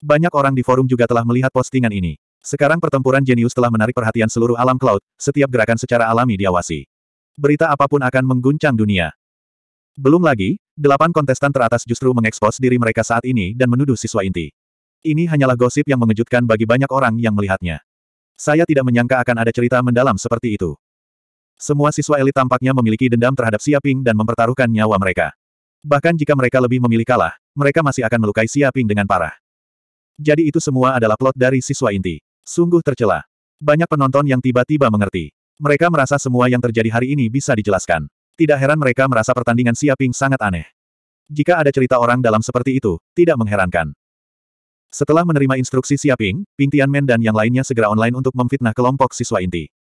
Banyak orang di forum juga telah melihat postingan ini. Sekarang pertempuran jenius telah menarik perhatian seluruh alam cloud, setiap gerakan secara alami diawasi. Berita apapun akan mengguncang dunia. Belum lagi, delapan kontestan teratas justru mengekspos diri mereka saat ini dan menuduh siswa inti. Ini hanyalah gosip yang mengejutkan bagi banyak orang yang melihatnya. Saya tidak menyangka akan ada cerita mendalam seperti itu. Semua siswa elit tampaknya memiliki dendam terhadap Siaping dan mempertaruhkan nyawa mereka. Bahkan jika mereka lebih memilih kalah, mereka masih akan melukai Siaping dengan parah. Jadi itu semua adalah plot dari siswa inti. Sungguh tercela. Banyak penonton yang tiba-tiba mengerti. Mereka merasa semua yang terjadi hari ini bisa dijelaskan. Tidak heran mereka merasa pertandingan Siaping sangat aneh. Jika ada cerita orang dalam seperti itu, tidak mengherankan. Setelah menerima instruksi Siaping, Ping Tianmen dan yang lainnya segera online untuk memfitnah kelompok siswa inti.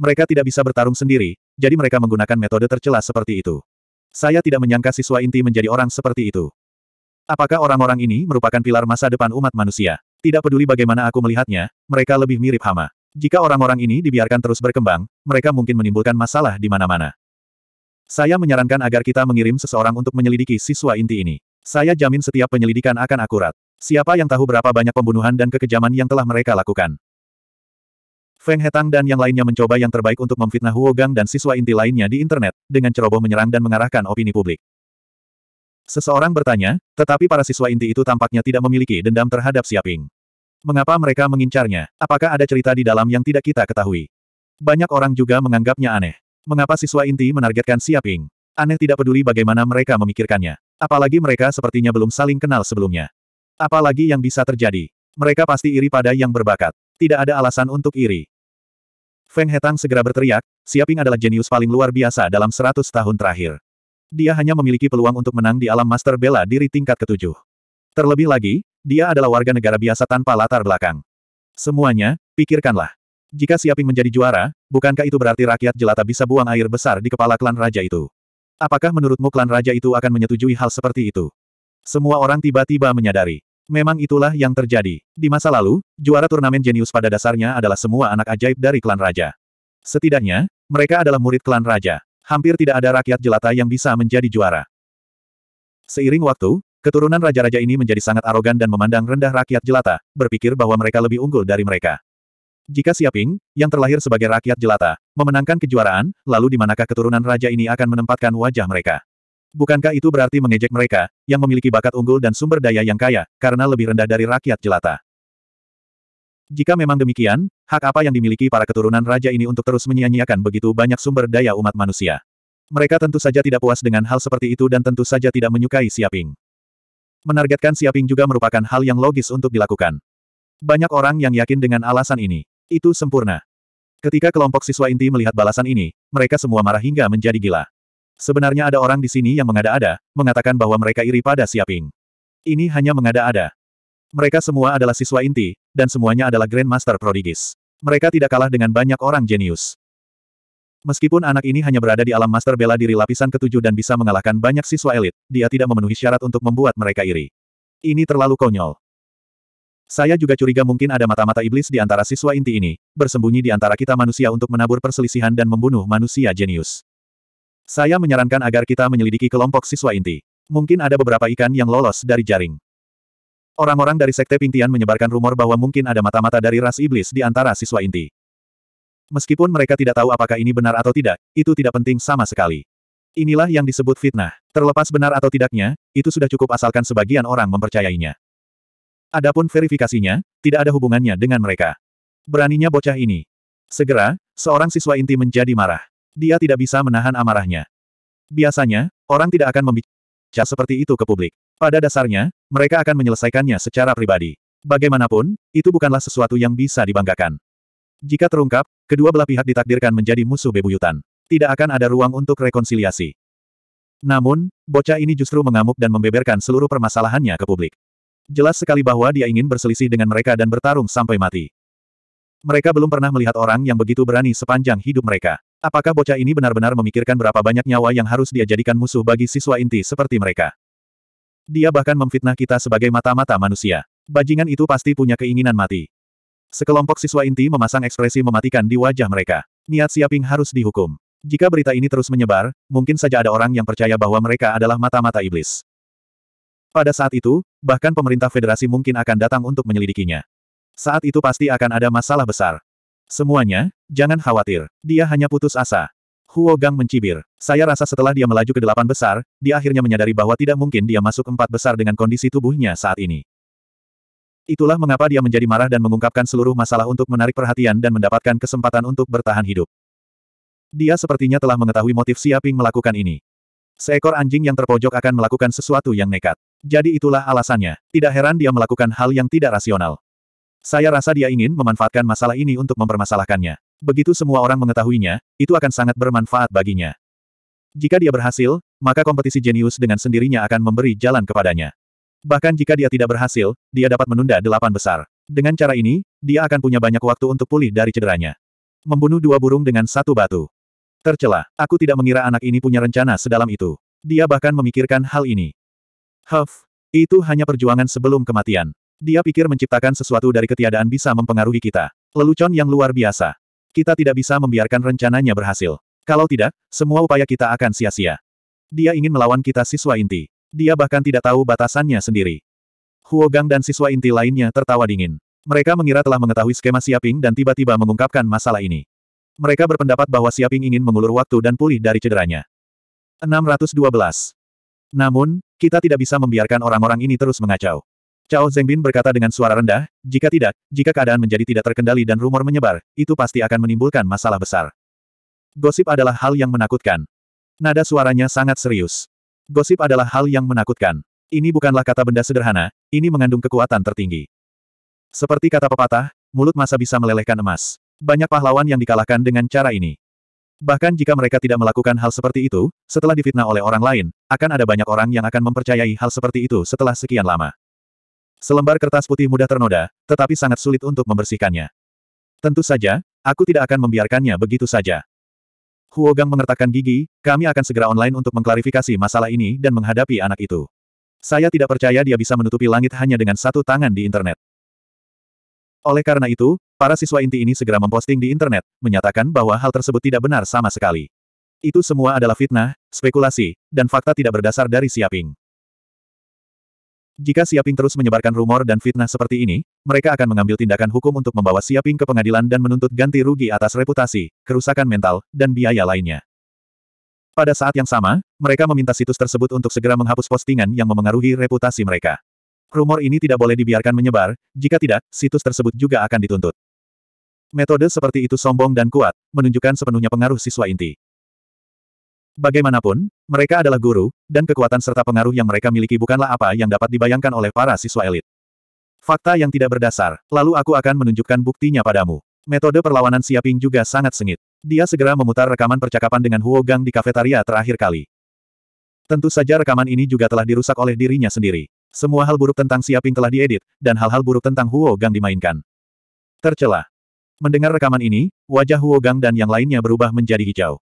Mereka tidak bisa bertarung sendiri, jadi mereka menggunakan metode tercela seperti itu. Saya tidak menyangka siswa inti menjadi orang seperti itu. Apakah orang-orang ini merupakan pilar masa depan umat manusia? Tidak peduli bagaimana aku melihatnya, mereka lebih mirip hama. Jika orang-orang ini dibiarkan terus berkembang, mereka mungkin menimbulkan masalah di mana-mana. Saya menyarankan agar kita mengirim seseorang untuk menyelidiki siswa inti ini. Saya jamin setiap penyelidikan akan akurat. Siapa yang tahu berapa banyak pembunuhan dan kekejaman yang telah mereka lakukan? Feng Hetang dan yang lainnya mencoba yang terbaik untuk memfitnah Huo Gang dan siswa inti lainnya di internet, dengan ceroboh menyerang dan mengarahkan opini publik. Seseorang bertanya, tetapi para siswa inti itu tampaknya tidak memiliki dendam terhadap Siaping. Mengapa mereka mengincarnya? Apakah ada cerita di dalam yang tidak kita ketahui? Banyak orang juga menganggapnya aneh. Mengapa siswa inti menargetkan Siaping? Aneh tidak peduli bagaimana mereka memikirkannya. Apalagi mereka sepertinya belum saling kenal sebelumnya. Apalagi yang bisa terjadi? Mereka pasti iri pada yang berbakat. Tidak ada alasan untuk iri. Feng Hetang segera berteriak, Siaping adalah jenius paling luar biasa dalam seratus tahun terakhir dia hanya memiliki peluang untuk menang di alam master bela diri tingkat ketujuh. Terlebih lagi, dia adalah warga negara biasa tanpa latar belakang. Semuanya, pikirkanlah. Jika Siaping menjadi juara, bukankah itu berarti rakyat jelata bisa buang air besar di kepala klan raja itu? Apakah menurutmu klan raja itu akan menyetujui hal seperti itu? Semua orang tiba-tiba menyadari. Memang itulah yang terjadi. Di masa lalu, juara turnamen jenius pada dasarnya adalah semua anak ajaib dari klan raja. Setidaknya, mereka adalah murid klan raja. Hampir tidak ada rakyat jelata yang bisa menjadi juara. Seiring waktu, keturunan raja-raja ini menjadi sangat arogan dan memandang rendah rakyat jelata, berpikir bahwa mereka lebih unggul dari mereka. Jika Siaping, yang terlahir sebagai rakyat jelata, memenangkan kejuaraan, lalu di manakah keturunan raja ini akan menempatkan wajah mereka? Bukankah itu berarti mengejek mereka, yang memiliki bakat unggul dan sumber daya yang kaya, karena lebih rendah dari rakyat jelata? Jika memang demikian, Hak apa yang dimiliki para keturunan raja ini untuk terus menyia-nyiakan begitu banyak sumber daya umat manusia? Mereka tentu saja tidak puas dengan hal seperti itu dan tentu saja tidak menyukai Siaping. Menargetkan Siaping juga merupakan hal yang logis untuk dilakukan. Banyak orang yang yakin dengan alasan ini. Itu sempurna. Ketika kelompok siswa inti melihat balasan ini, mereka semua marah hingga menjadi gila. Sebenarnya ada orang di sini yang mengada-ada, mengatakan bahwa mereka iri pada Siaping. Ini hanya mengada-ada. Mereka semua adalah siswa inti, dan semuanya adalah Grandmaster Prodigis. Mereka tidak kalah dengan banyak orang jenius. Meskipun anak ini hanya berada di alam master bela diri lapisan ketujuh dan bisa mengalahkan banyak siswa elit, dia tidak memenuhi syarat untuk membuat mereka iri. Ini terlalu konyol. Saya juga curiga mungkin ada mata-mata iblis di antara siswa inti ini, bersembunyi di antara kita manusia untuk menabur perselisihan dan membunuh manusia jenius. Saya menyarankan agar kita menyelidiki kelompok siswa inti. Mungkin ada beberapa ikan yang lolos dari jaring. Orang-orang dari Sekte Pintian menyebarkan rumor bahwa mungkin ada mata-mata dari ras iblis di antara siswa inti. Meskipun mereka tidak tahu apakah ini benar atau tidak, itu tidak penting sama sekali. Inilah yang disebut fitnah. Terlepas benar atau tidaknya, itu sudah cukup asalkan sebagian orang mempercayainya. Adapun verifikasinya, tidak ada hubungannya dengan mereka. Beraninya bocah ini. Segera, seorang siswa inti menjadi marah. Dia tidak bisa menahan amarahnya. Biasanya, orang tidak akan membicarakan cas seperti itu ke publik. Pada dasarnya, mereka akan menyelesaikannya secara pribadi. Bagaimanapun, itu bukanlah sesuatu yang bisa dibanggakan. Jika terungkap, kedua belah pihak ditakdirkan menjadi musuh bebuyutan. Tidak akan ada ruang untuk rekonsiliasi. Namun, bocah ini justru mengamuk dan membeberkan seluruh permasalahannya ke publik. Jelas sekali bahwa dia ingin berselisih dengan mereka dan bertarung sampai mati. Mereka belum pernah melihat orang yang begitu berani sepanjang hidup mereka. Apakah bocah ini benar-benar memikirkan berapa banyak nyawa yang harus dia jadikan musuh bagi siswa inti seperti mereka? Dia bahkan memfitnah kita sebagai mata-mata manusia. Bajingan itu pasti punya keinginan mati. Sekelompok siswa inti memasang ekspresi mematikan di wajah mereka. Niat Siaping harus dihukum. Jika berita ini terus menyebar, mungkin saja ada orang yang percaya bahwa mereka adalah mata-mata iblis. Pada saat itu, bahkan pemerintah federasi mungkin akan datang untuk menyelidikinya. Saat itu pasti akan ada masalah besar. Semuanya, jangan khawatir. Dia hanya putus asa. Huo Gang mencibir. Saya rasa setelah dia melaju ke delapan besar, dia akhirnya menyadari bahwa tidak mungkin dia masuk empat besar dengan kondisi tubuhnya saat ini. Itulah mengapa dia menjadi marah dan mengungkapkan seluruh masalah untuk menarik perhatian dan mendapatkan kesempatan untuk bertahan hidup. Dia sepertinya telah mengetahui motif Siaping melakukan ini. Seekor anjing yang terpojok akan melakukan sesuatu yang nekat. Jadi itulah alasannya. Tidak heran dia melakukan hal yang tidak rasional. Saya rasa dia ingin memanfaatkan masalah ini untuk mempermasalahkannya. Begitu semua orang mengetahuinya, itu akan sangat bermanfaat baginya. Jika dia berhasil, maka kompetisi jenius dengan sendirinya akan memberi jalan kepadanya. Bahkan jika dia tidak berhasil, dia dapat menunda delapan besar. Dengan cara ini, dia akan punya banyak waktu untuk pulih dari cederanya. Membunuh dua burung dengan satu batu. Tercela, aku tidak mengira anak ini punya rencana sedalam itu. Dia bahkan memikirkan hal ini. Huff, itu hanya perjuangan sebelum kematian. Dia pikir menciptakan sesuatu dari ketiadaan bisa mempengaruhi kita. Lelucon yang luar biasa. Kita tidak bisa membiarkan rencananya berhasil. Kalau tidak, semua upaya kita akan sia-sia. Dia ingin melawan kita siswa inti. Dia bahkan tidak tahu batasannya sendiri. Huogang dan siswa inti lainnya tertawa dingin. Mereka mengira telah mengetahui skema Siaping dan tiba-tiba mengungkapkan masalah ini. Mereka berpendapat bahwa Siaping ingin mengulur waktu dan pulih dari cederanya. 612. Namun, kita tidak bisa membiarkan orang-orang ini terus mengacau. Cao Zengbin berkata dengan suara rendah, jika tidak, jika keadaan menjadi tidak terkendali dan rumor menyebar, itu pasti akan menimbulkan masalah besar. Gosip adalah hal yang menakutkan. Nada suaranya sangat serius. Gosip adalah hal yang menakutkan. Ini bukanlah kata benda sederhana, ini mengandung kekuatan tertinggi. Seperti kata pepatah, mulut masa bisa melelehkan emas. Banyak pahlawan yang dikalahkan dengan cara ini. Bahkan jika mereka tidak melakukan hal seperti itu, setelah difitnah oleh orang lain, akan ada banyak orang yang akan mempercayai hal seperti itu setelah sekian lama. Selembar kertas putih mudah ternoda, tetapi sangat sulit untuk membersihkannya. Tentu saja, aku tidak akan membiarkannya begitu saja. Huogang mengertakkan gigi, kami akan segera online untuk mengklarifikasi masalah ini dan menghadapi anak itu. Saya tidak percaya dia bisa menutupi langit hanya dengan satu tangan di internet. Oleh karena itu, para siswa inti ini segera memposting di internet, menyatakan bahwa hal tersebut tidak benar sama sekali. Itu semua adalah fitnah, spekulasi, dan fakta tidak berdasar dari Siaping. Jika Siaping terus menyebarkan rumor dan fitnah seperti ini, mereka akan mengambil tindakan hukum untuk membawa Siaping ke pengadilan dan menuntut ganti rugi atas reputasi, kerusakan mental, dan biaya lainnya. Pada saat yang sama, mereka meminta situs tersebut untuk segera menghapus postingan yang memengaruhi reputasi mereka. Rumor ini tidak boleh dibiarkan menyebar, jika tidak, situs tersebut juga akan dituntut. Metode seperti itu sombong dan kuat, menunjukkan sepenuhnya pengaruh siswa inti. Bagaimanapun, mereka adalah guru, dan kekuatan serta pengaruh yang mereka miliki bukanlah apa yang dapat dibayangkan oleh para siswa elit. Fakta yang tidak berdasar, lalu aku akan menunjukkan buktinya padamu. Metode perlawanan Siaping juga sangat sengit. Dia segera memutar rekaman percakapan dengan Huo Gang di kafetaria terakhir kali. Tentu saja rekaman ini juga telah dirusak oleh dirinya sendiri. Semua hal buruk tentang Siaping telah diedit, dan hal-hal buruk tentang Huo Gang dimainkan. Tercelah. Mendengar rekaman ini, wajah Huo Gang dan yang lainnya berubah menjadi hijau.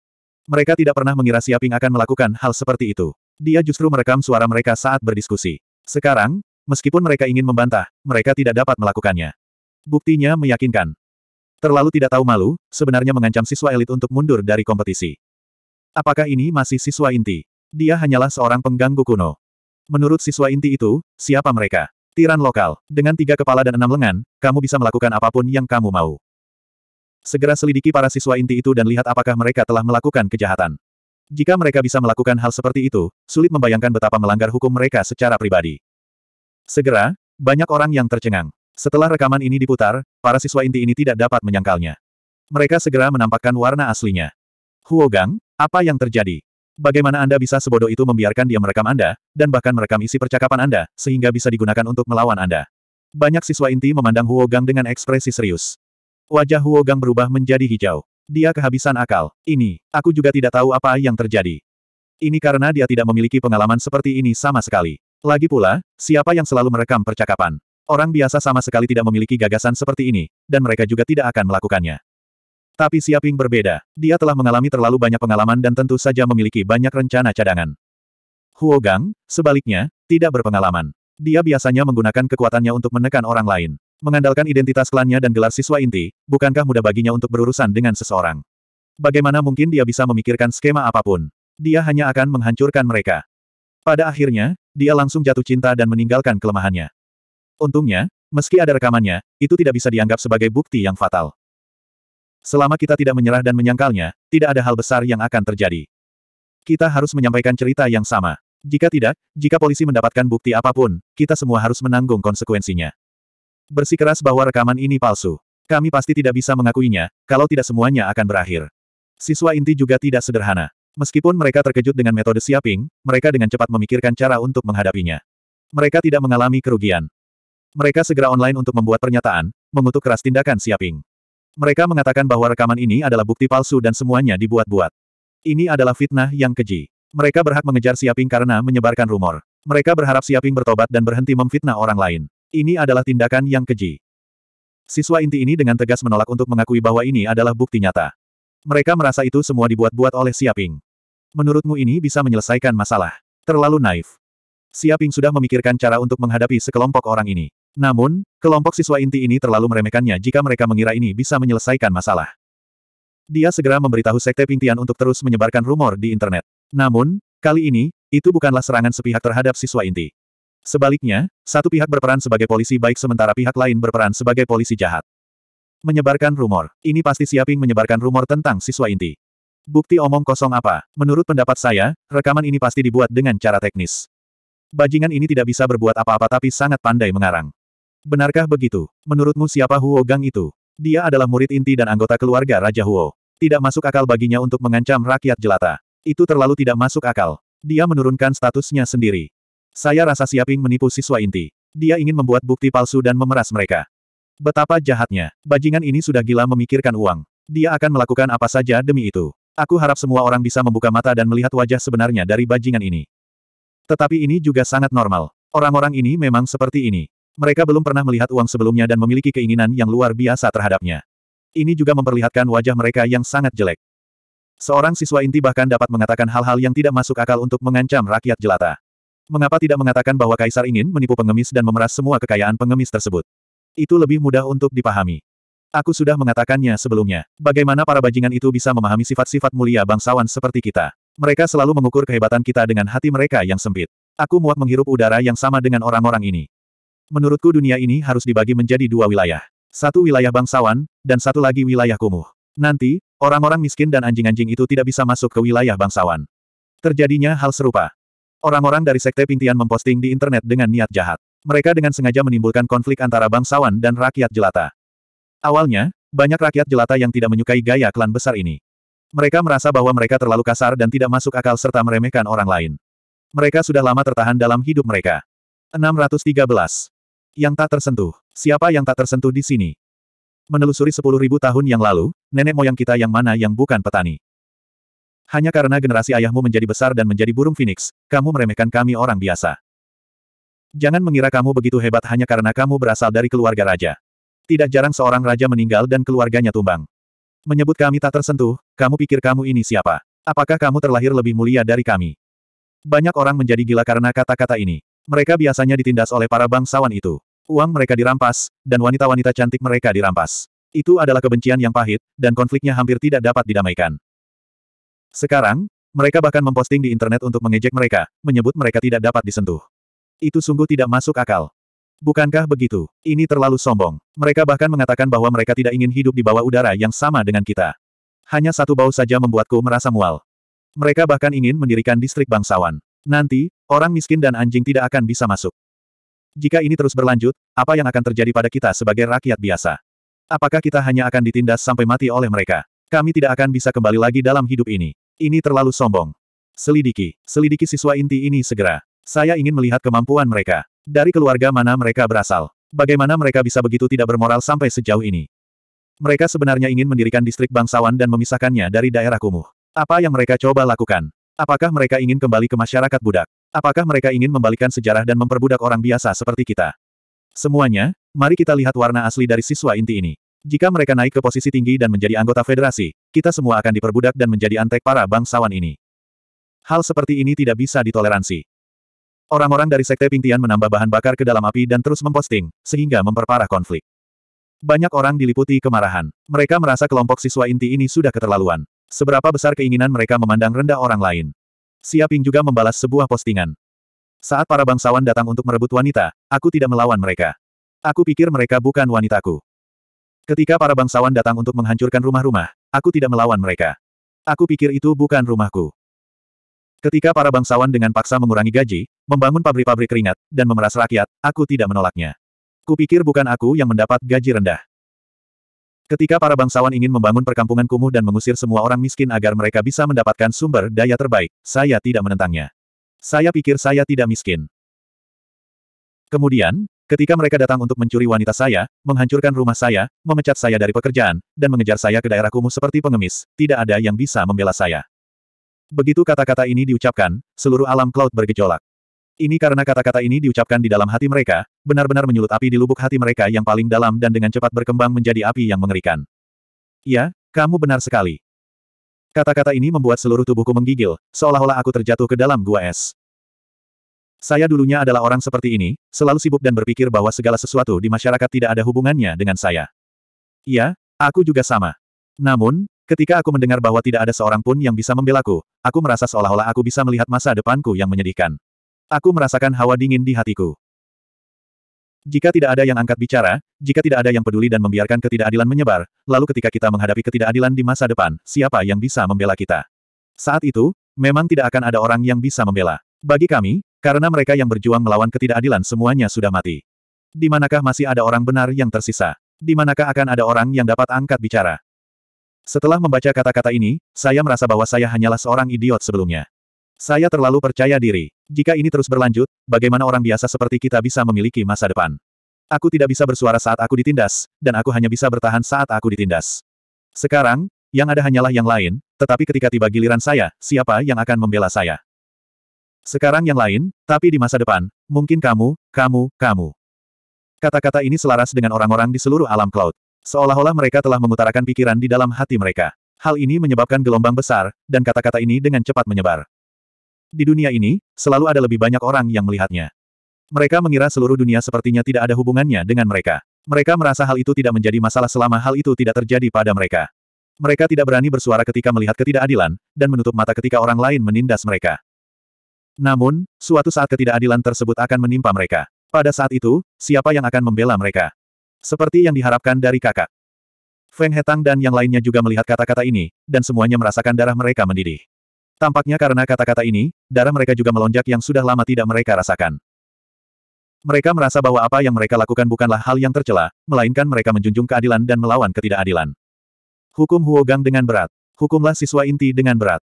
Mereka tidak pernah mengira Siaping akan melakukan hal seperti itu. Dia justru merekam suara mereka saat berdiskusi. Sekarang, meskipun mereka ingin membantah, mereka tidak dapat melakukannya. Buktinya meyakinkan. Terlalu tidak tahu malu, sebenarnya mengancam siswa elit untuk mundur dari kompetisi. Apakah ini masih siswa inti? Dia hanyalah seorang pengganggu kuno. Menurut siswa inti itu, siapa mereka? Tiran lokal. Dengan tiga kepala dan enam lengan, kamu bisa melakukan apapun yang kamu mau. Segera selidiki para siswa inti itu dan lihat apakah mereka telah melakukan kejahatan. Jika mereka bisa melakukan hal seperti itu, sulit membayangkan betapa melanggar hukum mereka secara pribadi. Segera, banyak orang yang tercengang. Setelah rekaman ini diputar, para siswa inti ini tidak dapat menyangkalnya. Mereka segera menampakkan warna aslinya. Huogang, apa yang terjadi? Bagaimana Anda bisa sebodoh itu membiarkan dia merekam Anda, dan bahkan merekam isi percakapan Anda, sehingga bisa digunakan untuk melawan Anda? Banyak siswa inti memandang Huogang dengan ekspresi serius. Wajah Huogang berubah menjadi hijau. Dia kehabisan akal. Ini, aku juga tidak tahu apa yang terjadi. Ini karena dia tidak memiliki pengalaman seperti ini sama sekali. Lagi pula, siapa yang selalu merekam percakapan? Orang biasa sama sekali tidak memiliki gagasan seperti ini, dan mereka juga tidak akan melakukannya. Tapi Siaping berbeda. Dia telah mengalami terlalu banyak pengalaman dan tentu saja memiliki banyak rencana cadangan. Huogang, sebaliknya, tidak berpengalaman. Dia biasanya menggunakan kekuatannya untuk menekan orang lain. Mengandalkan identitas klannya dan gelar siswa inti, bukankah mudah baginya untuk berurusan dengan seseorang? Bagaimana mungkin dia bisa memikirkan skema apapun? Dia hanya akan menghancurkan mereka. Pada akhirnya, dia langsung jatuh cinta dan meninggalkan kelemahannya. Untungnya, meski ada rekamannya, itu tidak bisa dianggap sebagai bukti yang fatal. Selama kita tidak menyerah dan menyangkalnya, tidak ada hal besar yang akan terjadi. Kita harus menyampaikan cerita yang sama. Jika tidak, jika polisi mendapatkan bukti apapun, kita semua harus menanggung konsekuensinya. Bersikeras bahwa rekaman ini palsu. Kami pasti tidak bisa mengakuinya, kalau tidak semuanya akan berakhir. Siswa inti juga tidak sederhana. Meskipun mereka terkejut dengan metode siaping, mereka dengan cepat memikirkan cara untuk menghadapinya. Mereka tidak mengalami kerugian. Mereka segera online untuk membuat pernyataan, mengutuk keras tindakan siaping. Mereka mengatakan bahwa rekaman ini adalah bukti palsu dan semuanya dibuat-buat. Ini adalah fitnah yang keji. Mereka berhak mengejar Siaping karena menyebarkan rumor. Mereka berharap Siaping bertobat dan berhenti memfitnah orang lain. Ini adalah tindakan yang keji. Siswa inti ini dengan tegas menolak untuk mengakui bahwa ini adalah bukti nyata. Mereka merasa itu semua dibuat-buat oleh Siaping. Menurutmu ini bisa menyelesaikan masalah? Terlalu naif. Siaping sudah memikirkan cara untuk menghadapi sekelompok orang ini. Namun, kelompok siswa inti ini terlalu meremehkannya jika mereka mengira ini bisa menyelesaikan masalah. Dia segera memberitahu Sekte Pingtian untuk terus menyebarkan rumor di internet. Namun, kali ini, itu bukanlah serangan sepihak terhadap siswa inti. Sebaliknya, satu pihak berperan sebagai polisi baik sementara pihak lain berperan sebagai polisi jahat. Menyebarkan rumor. Ini pasti Siaping menyebarkan rumor tentang siswa inti. Bukti omong kosong apa? Menurut pendapat saya, rekaman ini pasti dibuat dengan cara teknis. Bajingan ini tidak bisa berbuat apa-apa tapi sangat pandai mengarang. Benarkah begitu? Menurutmu siapa Huo Gang itu? Dia adalah murid inti dan anggota keluarga Raja Huo. Tidak masuk akal baginya untuk mengancam rakyat jelata. Itu terlalu tidak masuk akal. Dia menurunkan statusnya sendiri. Saya rasa Siaping menipu siswa inti. Dia ingin membuat bukti palsu dan memeras mereka. Betapa jahatnya. Bajingan ini sudah gila memikirkan uang. Dia akan melakukan apa saja demi itu. Aku harap semua orang bisa membuka mata dan melihat wajah sebenarnya dari bajingan ini. Tetapi ini juga sangat normal. Orang-orang ini memang seperti ini. Mereka belum pernah melihat uang sebelumnya dan memiliki keinginan yang luar biasa terhadapnya. Ini juga memperlihatkan wajah mereka yang sangat jelek. Seorang siswa inti bahkan dapat mengatakan hal-hal yang tidak masuk akal untuk mengancam rakyat jelata. Mengapa tidak mengatakan bahwa kaisar ingin menipu pengemis dan memeras semua kekayaan pengemis tersebut? Itu lebih mudah untuk dipahami. Aku sudah mengatakannya sebelumnya. Bagaimana para bajingan itu bisa memahami sifat-sifat mulia bangsawan seperti kita? Mereka selalu mengukur kehebatan kita dengan hati mereka yang sempit. Aku muak menghirup udara yang sama dengan orang-orang ini. Menurutku dunia ini harus dibagi menjadi dua wilayah. Satu wilayah bangsawan, dan satu lagi wilayah kumuh. Nanti, orang-orang miskin dan anjing-anjing itu tidak bisa masuk ke wilayah bangsawan. Terjadinya hal serupa. Orang-orang dari Sekte Pingtian memposting di internet dengan niat jahat. Mereka dengan sengaja menimbulkan konflik antara bangsawan dan rakyat jelata. Awalnya, banyak rakyat jelata yang tidak menyukai gaya klan besar ini. Mereka merasa bahwa mereka terlalu kasar dan tidak masuk akal serta meremehkan orang lain. Mereka sudah lama tertahan dalam hidup mereka. 613. Yang tak tersentuh. Siapa yang tak tersentuh di sini? Menelusuri 10.000 tahun yang lalu, nenek moyang kita yang mana yang bukan petani. Hanya karena generasi ayahmu menjadi besar dan menjadi burung phoenix, kamu meremehkan kami orang biasa. Jangan mengira kamu begitu hebat hanya karena kamu berasal dari keluarga raja. Tidak jarang seorang raja meninggal dan keluarganya tumbang. Menyebut kami tak tersentuh, kamu pikir kamu ini siapa? Apakah kamu terlahir lebih mulia dari kami? Banyak orang menjadi gila karena kata-kata ini. Mereka biasanya ditindas oleh para bangsawan itu. Uang mereka dirampas, dan wanita-wanita cantik mereka dirampas. Itu adalah kebencian yang pahit, dan konfliknya hampir tidak dapat didamaikan. Sekarang, mereka bahkan memposting di internet untuk mengejek mereka, menyebut mereka tidak dapat disentuh. Itu sungguh tidak masuk akal. Bukankah begitu? Ini terlalu sombong. Mereka bahkan mengatakan bahwa mereka tidak ingin hidup di bawah udara yang sama dengan kita. Hanya satu bau saja membuatku merasa mual. Mereka bahkan ingin mendirikan distrik bangsawan. Nanti, orang miskin dan anjing tidak akan bisa masuk. Jika ini terus berlanjut, apa yang akan terjadi pada kita sebagai rakyat biasa? Apakah kita hanya akan ditindas sampai mati oleh mereka? Kami tidak akan bisa kembali lagi dalam hidup ini. Ini terlalu sombong. Selidiki, selidiki siswa inti ini segera. Saya ingin melihat kemampuan mereka. Dari keluarga mana mereka berasal. Bagaimana mereka bisa begitu tidak bermoral sampai sejauh ini. Mereka sebenarnya ingin mendirikan distrik bangsawan dan memisahkannya dari daerah kumuh. Apa yang mereka coba lakukan? Apakah mereka ingin kembali ke masyarakat budak? Apakah mereka ingin membalikan sejarah dan memperbudak orang biasa seperti kita? Semuanya, mari kita lihat warna asli dari siswa inti ini. Jika mereka naik ke posisi tinggi dan menjadi anggota federasi, kita semua akan diperbudak dan menjadi antek para bangsawan ini. Hal seperti ini tidak bisa ditoleransi. Orang-orang dari Sekte Pingtian menambah bahan bakar ke dalam api dan terus memposting, sehingga memperparah konflik. Banyak orang diliputi kemarahan. Mereka merasa kelompok siswa inti ini sudah keterlaluan. Seberapa besar keinginan mereka memandang rendah orang lain. Siaping juga membalas sebuah postingan. Saat para bangsawan datang untuk merebut wanita, aku tidak melawan mereka. Aku pikir mereka bukan wanitaku. Ketika para bangsawan datang untuk menghancurkan rumah-rumah, aku tidak melawan mereka. Aku pikir itu bukan rumahku. Ketika para bangsawan dengan paksa mengurangi gaji, membangun pabrik-pabrik keringat, dan memeras rakyat, aku tidak menolaknya. Kupikir bukan aku yang mendapat gaji rendah. Ketika para bangsawan ingin membangun perkampungan kumuh dan mengusir semua orang miskin agar mereka bisa mendapatkan sumber daya terbaik, saya tidak menentangnya. Saya pikir saya tidak miskin. Kemudian, Ketika mereka datang untuk mencuri wanita saya, menghancurkan rumah saya, memecat saya dari pekerjaan, dan mengejar saya ke daerah kumuh seperti pengemis, tidak ada yang bisa membela saya. Begitu kata-kata ini diucapkan, seluruh alam cloud bergejolak. Ini karena kata-kata ini diucapkan di dalam hati mereka, benar-benar menyulut api di lubuk hati mereka yang paling dalam dan dengan cepat berkembang menjadi api yang mengerikan. Ya, kamu benar sekali. Kata-kata ini membuat seluruh tubuhku menggigil, seolah-olah aku terjatuh ke dalam gua es. Saya dulunya adalah orang seperti ini, selalu sibuk dan berpikir bahwa segala sesuatu di masyarakat tidak ada hubungannya dengan saya. Iya, aku juga sama. Namun, ketika aku mendengar bahwa tidak ada seorang pun yang bisa membelaku, aku merasa seolah-olah aku bisa melihat masa depanku yang menyedihkan. Aku merasakan hawa dingin di hatiku. Jika tidak ada yang angkat bicara, jika tidak ada yang peduli dan membiarkan ketidakadilan menyebar, lalu ketika kita menghadapi ketidakadilan di masa depan, siapa yang bisa membela kita? Saat itu, memang tidak akan ada orang yang bisa membela. Bagi kami, karena mereka yang berjuang melawan ketidakadilan semuanya sudah mati. Di manakah masih ada orang benar yang tersisa? Di manakah akan ada orang yang dapat angkat bicara? Setelah membaca kata-kata ini, saya merasa bahwa saya hanyalah seorang idiot sebelumnya. Saya terlalu percaya diri. Jika ini terus berlanjut, bagaimana orang biasa seperti kita bisa memiliki masa depan? Aku tidak bisa bersuara saat aku ditindas, dan aku hanya bisa bertahan saat aku ditindas. Sekarang, yang ada hanyalah yang lain, tetapi ketika tiba giliran saya, siapa yang akan membela saya? Sekarang yang lain, tapi di masa depan, mungkin kamu, kamu, kamu. Kata-kata ini selaras dengan orang-orang di seluruh alam cloud. Seolah-olah mereka telah mengutarakan pikiran di dalam hati mereka. Hal ini menyebabkan gelombang besar, dan kata-kata ini dengan cepat menyebar. Di dunia ini, selalu ada lebih banyak orang yang melihatnya. Mereka mengira seluruh dunia sepertinya tidak ada hubungannya dengan mereka. Mereka merasa hal itu tidak menjadi masalah selama hal itu tidak terjadi pada mereka. Mereka tidak berani bersuara ketika melihat ketidakadilan, dan menutup mata ketika orang lain menindas mereka. Namun, suatu saat ketidakadilan tersebut akan menimpa mereka. Pada saat itu, siapa yang akan membela mereka? Seperti yang diharapkan dari kakak. Feng Hetang dan yang lainnya juga melihat kata-kata ini, dan semuanya merasakan darah mereka mendidih. Tampaknya karena kata-kata ini, darah mereka juga melonjak yang sudah lama tidak mereka rasakan. Mereka merasa bahwa apa yang mereka lakukan bukanlah hal yang tercela, melainkan mereka menjunjung keadilan dan melawan ketidakadilan. Hukum Huogang dengan berat. Hukumlah siswa inti dengan berat.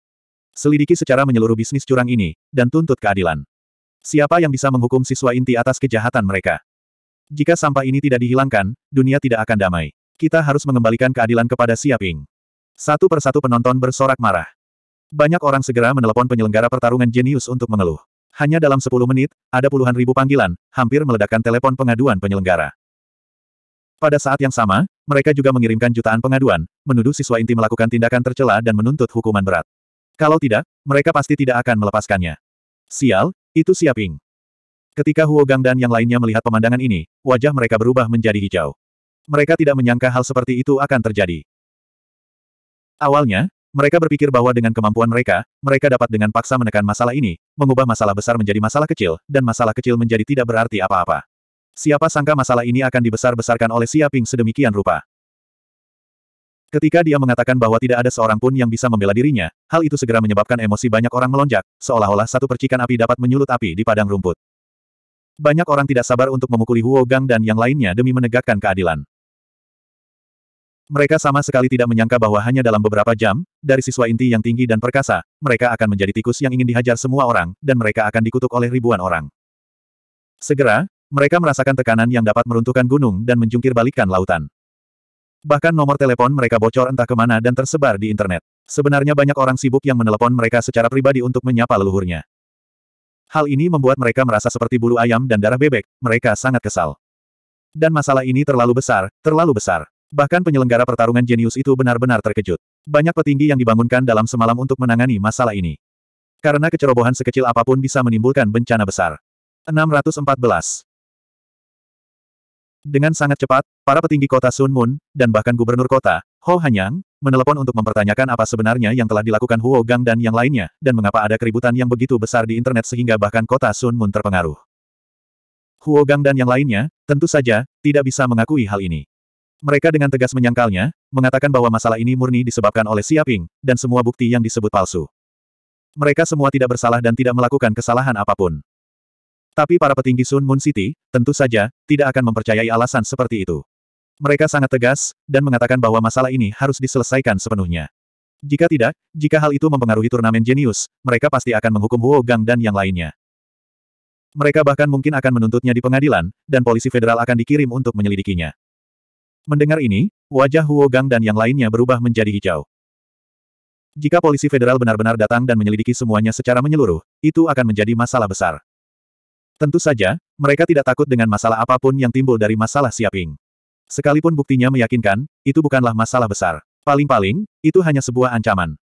Selidiki secara menyeluruh bisnis curang ini, dan tuntut keadilan. Siapa yang bisa menghukum siswa inti atas kejahatan mereka? Jika sampah ini tidak dihilangkan, dunia tidak akan damai. Kita harus mengembalikan keadilan kepada Siaping. Satu persatu penonton bersorak marah. Banyak orang segera menelepon penyelenggara pertarungan jenius untuk mengeluh. Hanya dalam 10 menit, ada puluhan ribu panggilan, hampir meledakkan telepon pengaduan penyelenggara. Pada saat yang sama, mereka juga mengirimkan jutaan pengaduan, menuduh siswa inti melakukan tindakan tercela dan menuntut hukuman berat. Kalau tidak, mereka pasti tidak akan melepaskannya. Sial, itu Siaping. Ketika Huogang dan yang lainnya melihat pemandangan ini, wajah mereka berubah menjadi hijau. Mereka tidak menyangka hal seperti itu akan terjadi. Awalnya, mereka berpikir bahwa dengan kemampuan mereka, mereka dapat dengan paksa menekan masalah ini, mengubah masalah besar menjadi masalah kecil, dan masalah kecil menjadi tidak berarti apa-apa. Siapa sangka masalah ini akan dibesar-besarkan oleh Siaping sedemikian rupa. Ketika dia mengatakan bahwa tidak ada seorang pun yang bisa membela dirinya, hal itu segera menyebabkan emosi banyak orang melonjak, seolah-olah satu percikan api dapat menyulut api di padang rumput. Banyak orang tidak sabar untuk memukuli Huo Gang dan yang lainnya demi menegakkan keadilan. Mereka sama sekali tidak menyangka bahwa hanya dalam beberapa jam, dari siswa inti yang tinggi dan perkasa, mereka akan menjadi tikus yang ingin dihajar semua orang, dan mereka akan dikutuk oleh ribuan orang. Segera, mereka merasakan tekanan yang dapat meruntuhkan gunung dan menjungkir balikan lautan. Bahkan nomor telepon mereka bocor entah kemana dan tersebar di internet. Sebenarnya banyak orang sibuk yang menelepon mereka secara pribadi untuk menyapa leluhurnya. Hal ini membuat mereka merasa seperti bulu ayam dan darah bebek, mereka sangat kesal. Dan masalah ini terlalu besar, terlalu besar. Bahkan penyelenggara pertarungan jenius itu benar-benar terkejut. Banyak petinggi yang dibangunkan dalam semalam untuk menangani masalah ini. Karena kecerobohan sekecil apapun bisa menimbulkan bencana besar. 614. Dengan sangat cepat, para petinggi kota Sun Moon, dan bahkan gubernur kota, Ho Hanyang, menelepon untuk mempertanyakan apa sebenarnya yang telah dilakukan Huo Gang dan yang lainnya, dan mengapa ada keributan yang begitu besar di internet sehingga bahkan kota Sun Moon terpengaruh. Huo Gang dan yang lainnya, tentu saja, tidak bisa mengakui hal ini. Mereka dengan tegas menyangkalnya, mengatakan bahwa masalah ini murni disebabkan oleh Siaping, dan semua bukti yang disebut palsu. Mereka semua tidak bersalah dan tidak melakukan kesalahan apapun. Tapi para petinggi Sun Moon City, tentu saja, tidak akan mempercayai alasan seperti itu. Mereka sangat tegas, dan mengatakan bahwa masalah ini harus diselesaikan sepenuhnya. Jika tidak, jika hal itu mempengaruhi turnamen jenius, mereka pasti akan menghukum Huo Gang dan yang lainnya. Mereka bahkan mungkin akan menuntutnya di pengadilan, dan polisi federal akan dikirim untuk menyelidikinya. Mendengar ini, wajah Huo Gang dan yang lainnya berubah menjadi hijau. Jika polisi federal benar-benar datang dan menyelidiki semuanya secara menyeluruh, itu akan menjadi masalah besar. Tentu saja, mereka tidak takut dengan masalah apapun yang timbul dari masalah Siaping. Sekalipun buktinya meyakinkan, itu bukanlah masalah besar. Paling-paling, itu hanya sebuah ancaman.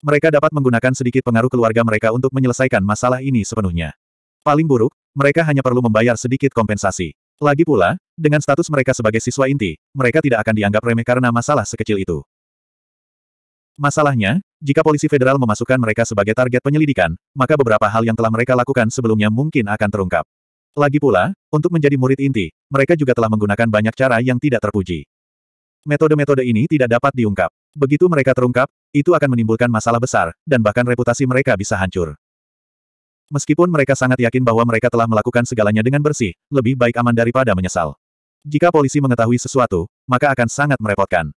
Mereka dapat menggunakan sedikit pengaruh keluarga mereka untuk menyelesaikan masalah ini sepenuhnya. Paling buruk, mereka hanya perlu membayar sedikit kompensasi. Lagi pula, dengan status mereka sebagai siswa inti, mereka tidak akan dianggap remeh karena masalah sekecil itu. Masalahnya, jika polisi federal memasukkan mereka sebagai target penyelidikan, maka beberapa hal yang telah mereka lakukan sebelumnya mungkin akan terungkap. Lagi pula, untuk menjadi murid inti, mereka juga telah menggunakan banyak cara yang tidak terpuji. Metode-metode ini tidak dapat diungkap. Begitu mereka terungkap, itu akan menimbulkan masalah besar, dan bahkan reputasi mereka bisa hancur. Meskipun mereka sangat yakin bahwa mereka telah melakukan segalanya dengan bersih, lebih baik aman daripada menyesal. Jika polisi mengetahui sesuatu, maka akan sangat merepotkan.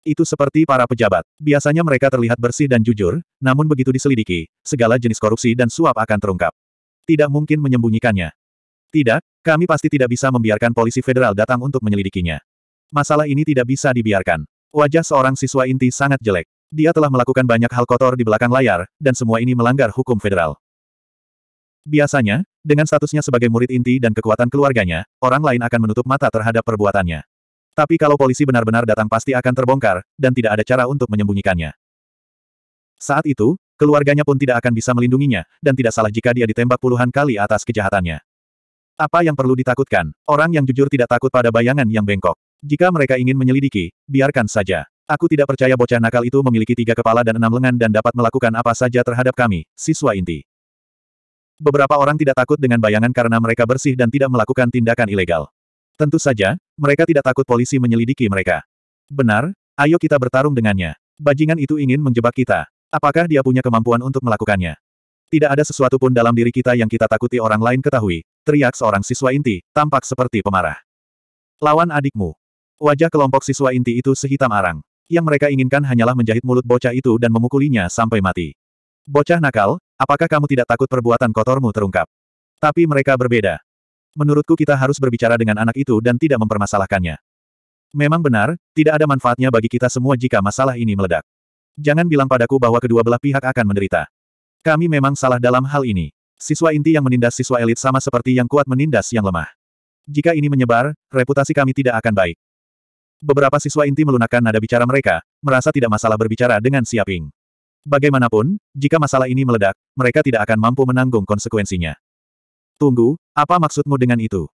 Itu seperti para pejabat. Biasanya mereka terlihat bersih dan jujur, namun begitu diselidiki, segala jenis korupsi dan suap akan terungkap. Tidak mungkin menyembunyikannya. Tidak, kami pasti tidak bisa membiarkan polisi federal datang untuk menyelidikinya. Masalah ini tidak bisa dibiarkan. Wajah seorang siswa inti sangat jelek. Dia telah melakukan banyak hal kotor di belakang layar, dan semua ini melanggar hukum federal. Biasanya, dengan statusnya sebagai murid inti dan kekuatan keluarganya, orang lain akan menutup mata terhadap perbuatannya. Tapi kalau polisi benar-benar datang pasti akan terbongkar, dan tidak ada cara untuk menyembunyikannya. Saat itu, keluarganya pun tidak akan bisa melindunginya, dan tidak salah jika dia ditembak puluhan kali atas kejahatannya. Apa yang perlu ditakutkan? Orang yang jujur tidak takut pada bayangan yang bengkok. Jika mereka ingin menyelidiki, biarkan saja. Aku tidak percaya bocah nakal itu memiliki tiga kepala dan enam lengan dan dapat melakukan apa saja terhadap kami, siswa inti. Beberapa orang tidak takut dengan bayangan karena mereka bersih dan tidak melakukan tindakan ilegal. Tentu saja, mereka tidak takut polisi menyelidiki mereka. Benar, ayo kita bertarung dengannya. Bajingan itu ingin menjebak kita. Apakah dia punya kemampuan untuk melakukannya? Tidak ada sesuatu pun dalam diri kita yang kita takuti orang lain ketahui, teriak seorang siswa inti, tampak seperti pemarah. Lawan adikmu. Wajah kelompok siswa inti itu sehitam arang. Yang mereka inginkan hanyalah menjahit mulut bocah itu dan memukulinya sampai mati. Bocah nakal, apakah kamu tidak takut perbuatan kotormu terungkap? Tapi mereka berbeda. Menurutku kita harus berbicara dengan anak itu dan tidak mempermasalahkannya. Memang benar, tidak ada manfaatnya bagi kita semua jika masalah ini meledak. Jangan bilang padaku bahwa kedua belah pihak akan menderita. Kami memang salah dalam hal ini. Siswa inti yang menindas siswa elit sama seperti yang kuat menindas yang lemah. Jika ini menyebar, reputasi kami tidak akan baik. Beberapa siswa inti melunakkan nada bicara mereka, merasa tidak masalah berbicara dengan Siaping. Bagaimanapun, jika masalah ini meledak, mereka tidak akan mampu menanggung konsekuensinya. Tunggu, apa maksudmu dengan itu?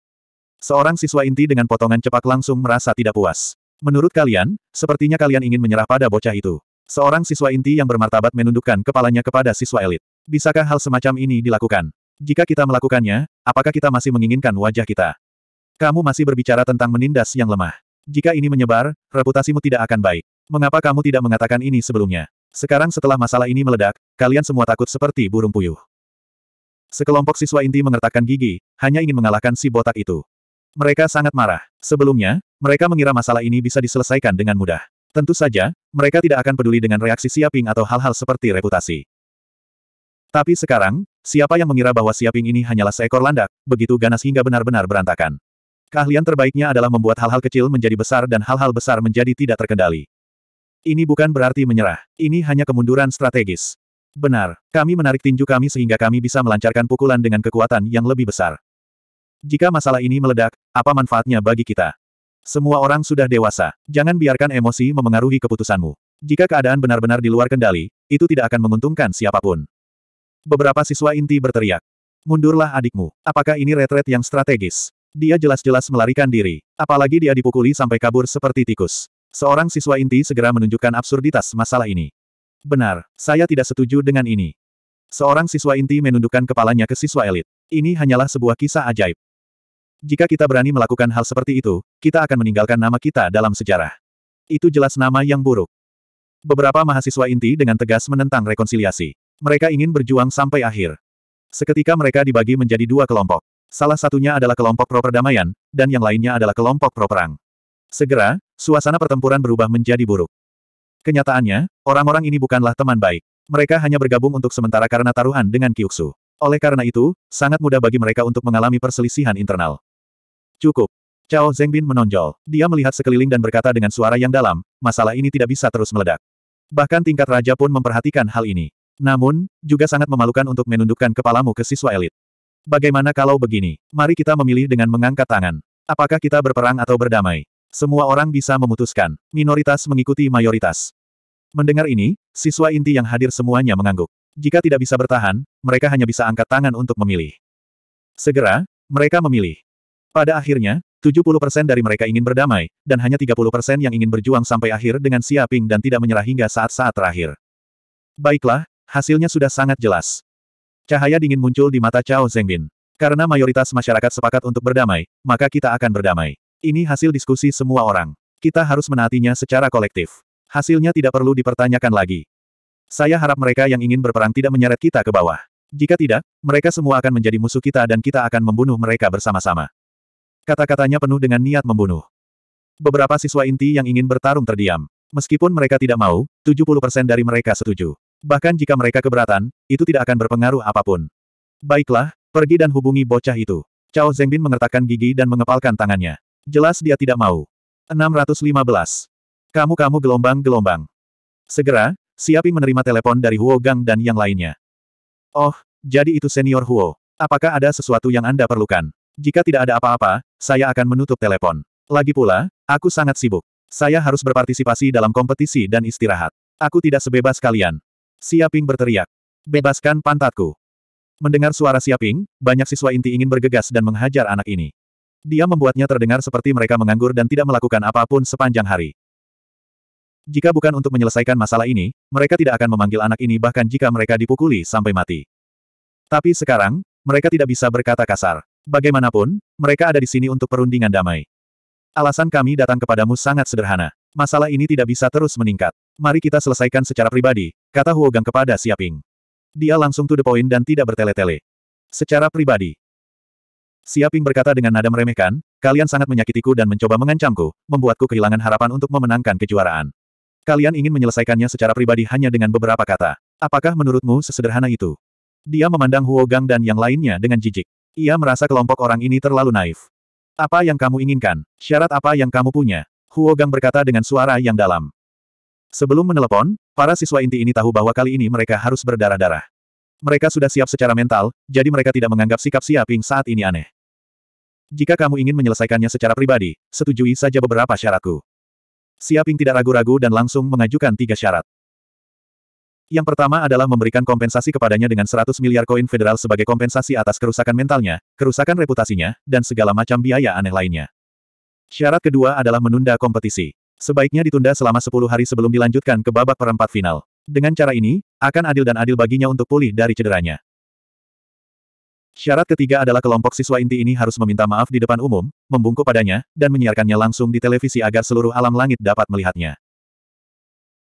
Seorang siswa inti dengan potongan cepat langsung merasa tidak puas. Menurut kalian, sepertinya kalian ingin menyerah pada bocah itu. Seorang siswa inti yang bermartabat menundukkan kepalanya kepada siswa elit. Bisakah hal semacam ini dilakukan? Jika kita melakukannya, apakah kita masih menginginkan wajah kita? Kamu masih berbicara tentang menindas yang lemah. Jika ini menyebar, reputasimu tidak akan baik. Mengapa kamu tidak mengatakan ini sebelumnya? Sekarang setelah masalah ini meledak, kalian semua takut seperti burung puyuh. Sekelompok siswa inti mengertakkan gigi, hanya ingin mengalahkan si botak itu. Mereka sangat marah. Sebelumnya, mereka mengira masalah ini bisa diselesaikan dengan mudah. Tentu saja, mereka tidak akan peduli dengan reaksi Siaping atau hal-hal seperti reputasi. Tapi sekarang, siapa yang mengira bahwa Siaping ini hanyalah seekor landak, begitu ganas hingga benar-benar berantakan. Keahlian terbaiknya adalah membuat hal-hal kecil menjadi besar dan hal-hal besar menjadi tidak terkendali. Ini bukan berarti menyerah, ini hanya kemunduran strategis. Benar, kami menarik tinju kami sehingga kami bisa melancarkan pukulan dengan kekuatan yang lebih besar. Jika masalah ini meledak, apa manfaatnya bagi kita? Semua orang sudah dewasa, jangan biarkan emosi memengaruhi keputusanmu. Jika keadaan benar-benar di luar kendali, itu tidak akan menguntungkan siapapun. Beberapa siswa inti berteriak. Mundurlah adikmu. Apakah ini retret yang strategis? Dia jelas-jelas melarikan diri. Apalagi dia dipukuli sampai kabur seperti tikus. Seorang siswa inti segera menunjukkan absurditas masalah ini. Benar, saya tidak setuju dengan ini. Seorang siswa inti menundukkan kepalanya ke siswa elit. Ini hanyalah sebuah kisah ajaib. Jika kita berani melakukan hal seperti itu, kita akan meninggalkan nama kita dalam sejarah. Itu jelas nama yang buruk. Beberapa mahasiswa inti dengan tegas menentang rekonsiliasi. Mereka ingin berjuang sampai akhir. Seketika mereka dibagi menjadi dua kelompok. Salah satunya adalah kelompok pro perdamaian, dan yang lainnya adalah kelompok pro perang. Segera, suasana pertempuran berubah menjadi buruk. Kenyataannya, orang-orang ini bukanlah teman baik. Mereka hanya bergabung untuk sementara karena taruhan dengan Kyuksu. Oleh karena itu, sangat mudah bagi mereka untuk mengalami perselisihan internal. Cukup. Cao Zengbin menonjol. Dia melihat sekeliling dan berkata dengan suara yang dalam, masalah ini tidak bisa terus meledak. Bahkan tingkat raja pun memperhatikan hal ini. Namun, juga sangat memalukan untuk menundukkan kepalamu ke siswa elit. Bagaimana kalau begini? Mari kita memilih dengan mengangkat tangan. Apakah kita berperang atau berdamai? Semua orang bisa memutuskan. Minoritas mengikuti mayoritas. Mendengar ini, siswa inti yang hadir semuanya mengangguk. Jika tidak bisa bertahan, mereka hanya bisa angkat tangan untuk memilih. Segera, mereka memilih. Pada akhirnya, 70% dari mereka ingin berdamai, dan hanya 30% yang ingin berjuang sampai akhir dengan siaping dan tidak menyerah hingga saat-saat terakhir. Baiklah, hasilnya sudah sangat jelas. Cahaya dingin muncul di mata Cao Zengbin. Karena mayoritas masyarakat sepakat untuk berdamai, maka kita akan berdamai. Ini hasil diskusi semua orang. Kita harus menaatinya secara kolektif. Hasilnya tidak perlu dipertanyakan lagi. Saya harap mereka yang ingin berperang tidak menyeret kita ke bawah. Jika tidak, mereka semua akan menjadi musuh kita dan kita akan membunuh mereka bersama-sama. Kata-katanya penuh dengan niat membunuh. Beberapa siswa inti yang ingin bertarung terdiam. Meskipun mereka tidak mau, 70% dari mereka setuju. Bahkan jika mereka keberatan, itu tidak akan berpengaruh apapun. Baiklah, pergi dan hubungi bocah itu. Cao Zengbin mengertakkan gigi dan mengepalkan tangannya. Jelas dia tidak mau. 615. Kamu-kamu gelombang-gelombang. Segera, Siapi menerima telepon dari Huo Gang dan yang lainnya. Oh, jadi itu senior Huo. Apakah ada sesuatu yang Anda perlukan? Jika tidak ada apa-apa, saya akan menutup telepon. Lagi pula, aku sangat sibuk. Saya harus berpartisipasi dalam kompetisi dan istirahat. Aku tidak sebebas kalian. Siaping berteriak. Bebaskan pantatku. Mendengar suara Siaping, banyak siswa inti ingin bergegas dan menghajar anak ini. Dia membuatnya terdengar seperti mereka menganggur dan tidak melakukan apapun sepanjang hari. Jika bukan untuk menyelesaikan masalah ini, mereka tidak akan memanggil anak ini bahkan jika mereka dipukuli sampai mati. Tapi sekarang, mereka tidak bisa berkata kasar. Bagaimanapun, mereka ada di sini untuk perundingan damai. Alasan kami datang kepadamu sangat sederhana. Masalah ini tidak bisa terus meningkat. Mari kita selesaikan secara pribadi, kata Huogang kepada Siaping. Dia langsung to the point dan tidak bertele-tele. Secara pribadi, Siaping berkata dengan nada meremehkan, kalian sangat menyakitiku dan mencoba mengancamku, membuatku kehilangan harapan untuk memenangkan kejuaraan. Kalian ingin menyelesaikannya secara pribadi hanya dengan beberapa kata. Apakah menurutmu sesederhana itu? Dia memandang Huo Gang dan yang lainnya dengan jijik. Ia merasa kelompok orang ini terlalu naif. Apa yang kamu inginkan? Syarat apa yang kamu punya? Huo Gang berkata dengan suara yang dalam. Sebelum menelepon, para siswa inti ini tahu bahwa kali ini mereka harus berdarah-darah. Mereka sudah siap secara mental, jadi mereka tidak menganggap sikap Siaping saat ini aneh. Jika kamu ingin menyelesaikannya secara pribadi, setujui saja beberapa syaratku. Siaping tidak ragu-ragu dan langsung mengajukan tiga syarat. Yang pertama adalah memberikan kompensasi kepadanya dengan 100 miliar koin federal sebagai kompensasi atas kerusakan mentalnya, kerusakan reputasinya, dan segala macam biaya aneh lainnya. Syarat kedua adalah menunda kompetisi. Sebaiknya ditunda selama 10 hari sebelum dilanjutkan ke babak perempat final. Dengan cara ini, akan adil dan adil baginya untuk pulih dari cederanya. Syarat ketiga adalah kelompok siswa inti ini harus meminta maaf di depan umum, membungkuk padanya, dan menyiarkannya langsung di televisi agar seluruh alam langit dapat melihatnya.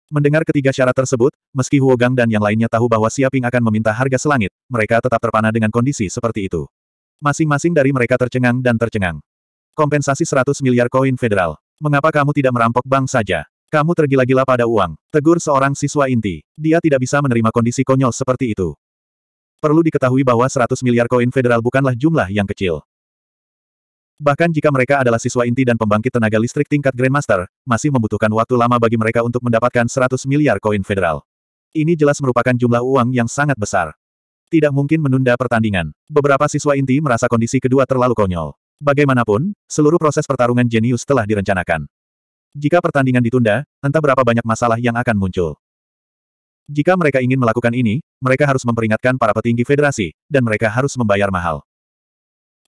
Mendengar ketiga syarat tersebut, meski Huogang dan yang lainnya tahu bahwa Siaping akan meminta harga selangit, mereka tetap terpana dengan kondisi seperti itu. Masing-masing dari mereka tercengang dan tercengang. Kompensasi 100 miliar koin federal. Mengapa kamu tidak merampok bank saja? Kamu tergila-gila pada uang. Tegur seorang siswa inti. Dia tidak bisa menerima kondisi konyol seperti itu. Perlu diketahui bahwa 100 miliar koin federal bukanlah jumlah yang kecil. Bahkan jika mereka adalah siswa inti dan pembangkit tenaga listrik tingkat Grandmaster, masih membutuhkan waktu lama bagi mereka untuk mendapatkan 100 miliar koin federal. Ini jelas merupakan jumlah uang yang sangat besar. Tidak mungkin menunda pertandingan. Beberapa siswa inti merasa kondisi kedua terlalu konyol. Bagaimanapun, seluruh proses pertarungan jenius telah direncanakan. Jika pertandingan ditunda, entah berapa banyak masalah yang akan muncul. Jika mereka ingin melakukan ini, mereka harus memperingatkan para petinggi federasi, dan mereka harus membayar mahal.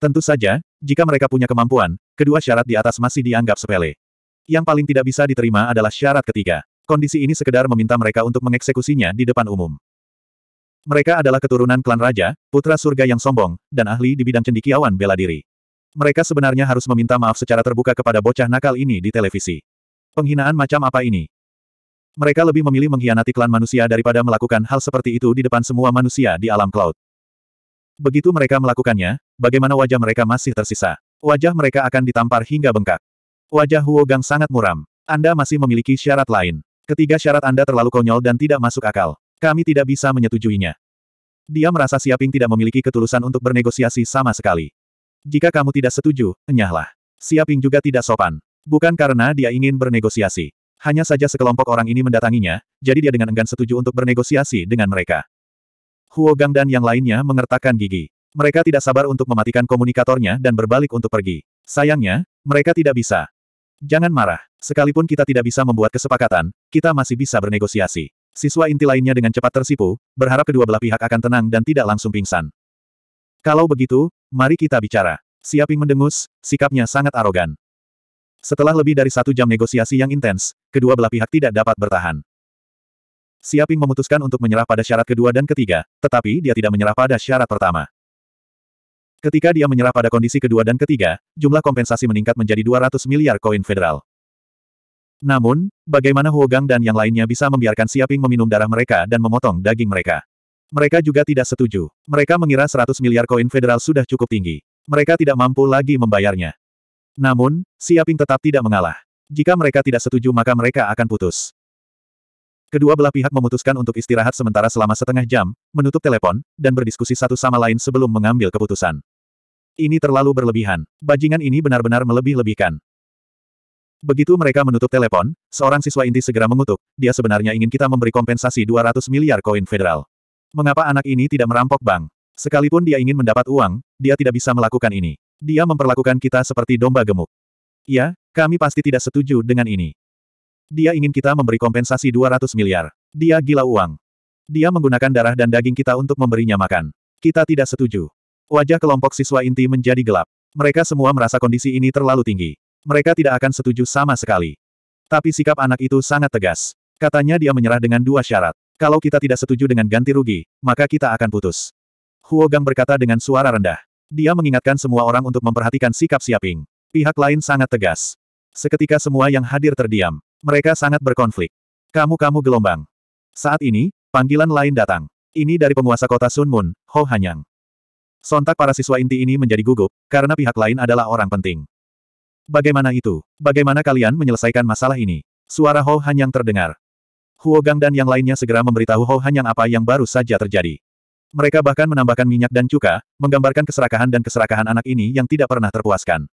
Tentu saja, jika mereka punya kemampuan, kedua syarat di atas masih dianggap sepele. Yang paling tidak bisa diterima adalah syarat ketiga. Kondisi ini sekedar meminta mereka untuk mengeksekusinya di depan umum. Mereka adalah keturunan klan raja, putra surga yang sombong, dan ahli di bidang cendikiawan bela diri. Mereka sebenarnya harus meminta maaf secara terbuka kepada bocah nakal ini di televisi. Penghinaan macam apa ini? Mereka lebih memilih mengkhianati klan manusia daripada melakukan hal seperti itu di depan semua manusia di alam cloud. Begitu mereka melakukannya, bagaimana wajah mereka masih tersisa. Wajah mereka akan ditampar hingga bengkak. Wajah Huo Gang sangat muram. Anda masih memiliki syarat lain. Ketiga syarat Anda terlalu konyol dan tidak masuk akal. Kami tidak bisa menyetujuinya. Dia merasa Siaping tidak memiliki ketulusan untuk bernegosiasi sama sekali. Jika kamu tidak setuju, enyahlah. Siaping juga tidak sopan. Bukan karena dia ingin bernegosiasi. Hanya saja sekelompok orang ini mendatanginya, jadi dia dengan enggan setuju untuk bernegosiasi dengan mereka. Huo Gang dan yang lainnya mengertakkan gigi. Mereka tidak sabar untuk mematikan komunikatornya dan berbalik untuk pergi. Sayangnya, mereka tidak bisa. Jangan marah. Sekalipun kita tidak bisa membuat kesepakatan, kita masih bisa bernegosiasi. Siswa inti lainnya dengan cepat tersipu, berharap kedua belah pihak akan tenang dan tidak langsung pingsan. Kalau begitu, mari kita bicara. Siaping mendengus, sikapnya sangat arogan. Setelah lebih dari satu jam negosiasi yang intens, kedua belah pihak tidak dapat bertahan. Siaping memutuskan untuk menyerah pada syarat kedua dan ketiga, tetapi dia tidak menyerah pada syarat pertama. Ketika dia menyerah pada kondisi kedua dan ketiga, jumlah kompensasi meningkat menjadi 200 miliar koin federal. Namun, bagaimana Huogang dan yang lainnya bisa membiarkan Siaping meminum darah mereka dan memotong daging mereka? Mereka juga tidak setuju. Mereka mengira 100 miliar koin federal sudah cukup tinggi. Mereka tidak mampu lagi membayarnya. Namun, Siaping tetap tidak mengalah. Jika mereka tidak setuju maka mereka akan putus. Kedua belah pihak memutuskan untuk istirahat sementara selama setengah jam, menutup telepon, dan berdiskusi satu sama lain sebelum mengambil keputusan. Ini terlalu berlebihan. Bajingan ini benar-benar melebih-lebihkan. Begitu mereka menutup telepon, seorang siswa inti segera mengutuk, dia sebenarnya ingin kita memberi kompensasi 200 miliar koin federal. Mengapa anak ini tidak merampok bank? Sekalipun dia ingin mendapat uang, dia tidak bisa melakukan ini. Dia memperlakukan kita seperti domba gemuk. Ya, kami pasti tidak setuju dengan ini. Dia ingin kita memberi kompensasi 200 miliar. Dia gila uang. Dia menggunakan darah dan daging kita untuk memberinya makan. Kita tidak setuju. Wajah kelompok siswa inti menjadi gelap. Mereka semua merasa kondisi ini terlalu tinggi. Mereka tidak akan setuju sama sekali. Tapi sikap anak itu sangat tegas. Katanya dia menyerah dengan dua syarat. Kalau kita tidak setuju dengan ganti rugi, maka kita akan putus. Huo Gang berkata dengan suara rendah. Dia mengingatkan semua orang untuk memperhatikan sikap Siaping. Pihak lain sangat tegas. Seketika semua yang hadir terdiam. Mereka sangat berkonflik. Kamu-kamu gelombang. Saat ini, panggilan lain datang. Ini dari penguasa kota Sunmun, Ho Hanyang. Sontak para siswa inti ini menjadi gugup, karena pihak lain adalah orang penting. Bagaimana itu? Bagaimana kalian menyelesaikan masalah ini? Suara Ho Hanyang terdengar. Huo Gang dan yang lainnya segera memberitahu Ho Hanyang apa yang baru saja terjadi. Mereka bahkan menambahkan minyak dan cuka, menggambarkan keserakahan dan keserakahan anak ini yang tidak pernah terpuaskan.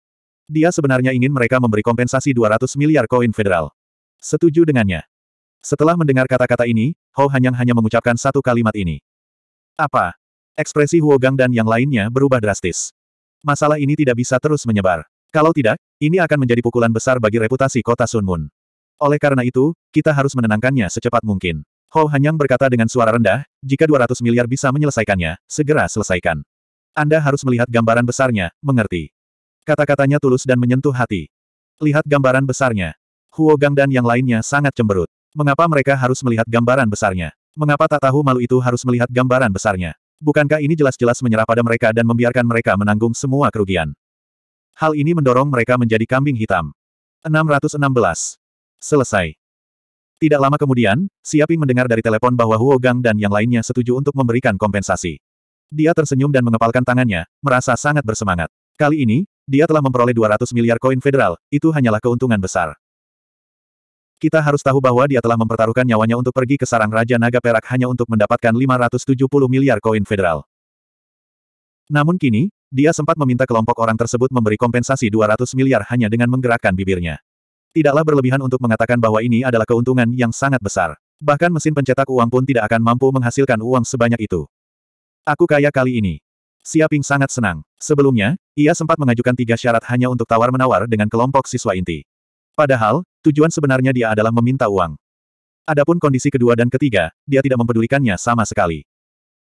Dia sebenarnya ingin mereka memberi kompensasi 200 miliar koin federal. Setuju dengannya. Setelah mendengar kata-kata ini, Ho Hanyang hanya mengucapkan satu kalimat ini. Apa? Ekspresi Huo Gang dan yang lainnya berubah drastis. Masalah ini tidak bisa terus menyebar. Kalau tidak, ini akan menjadi pukulan besar bagi reputasi kota Sunmun. Oleh karena itu, kita harus menenangkannya secepat mungkin. Ho Hanyang berkata dengan suara rendah, jika 200 miliar bisa menyelesaikannya, segera selesaikan. Anda harus melihat gambaran besarnya, mengerti. Kata-katanya tulus dan menyentuh hati. Lihat gambaran besarnya. Huo Gang dan yang lainnya sangat cemberut. Mengapa mereka harus melihat gambaran besarnya? Mengapa tak tahu malu itu harus melihat gambaran besarnya? Bukankah ini jelas-jelas menyerah pada mereka dan membiarkan mereka menanggung semua kerugian? Hal ini mendorong mereka menjadi kambing hitam. 616. Selesai. Tidak lama kemudian, Siaping mendengar dari telepon bahwa Huo Gang dan yang lainnya setuju untuk memberikan kompensasi. Dia tersenyum dan mengepalkan tangannya, merasa sangat bersemangat. Kali ini, dia telah memperoleh 200 miliar koin federal, itu hanyalah keuntungan besar. Kita harus tahu bahwa dia telah mempertaruhkan nyawanya untuk pergi ke sarang Raja Naga Perak hanya untuk mendapatkan 570 miliar koin federal. Namun kini, dia sempat meminta kelompok orang tersebut memberi kompensasi 200 miliar hanya dengan menggerakkan bibirnya. Tidaklah berlebihan untuk mengatakan bahwa ini adalah keuntungan yang sangat besar. Bahkan mesin pencetak uang pun tidak akan mampu menghasilkan uang sebanyak itu. Aku kaya kali ini. Siaping sangat senang. Sebelumnya, ia sempat mengajukan tiga syarat hanya untuk tawar-menawar dengan kelompok siswa inti. Padahal, tujuan sebenarnya dia adalah meminta uang. Adapun kondisi kedua dan ketiga, dia tidak mempedulikannya sama sekali.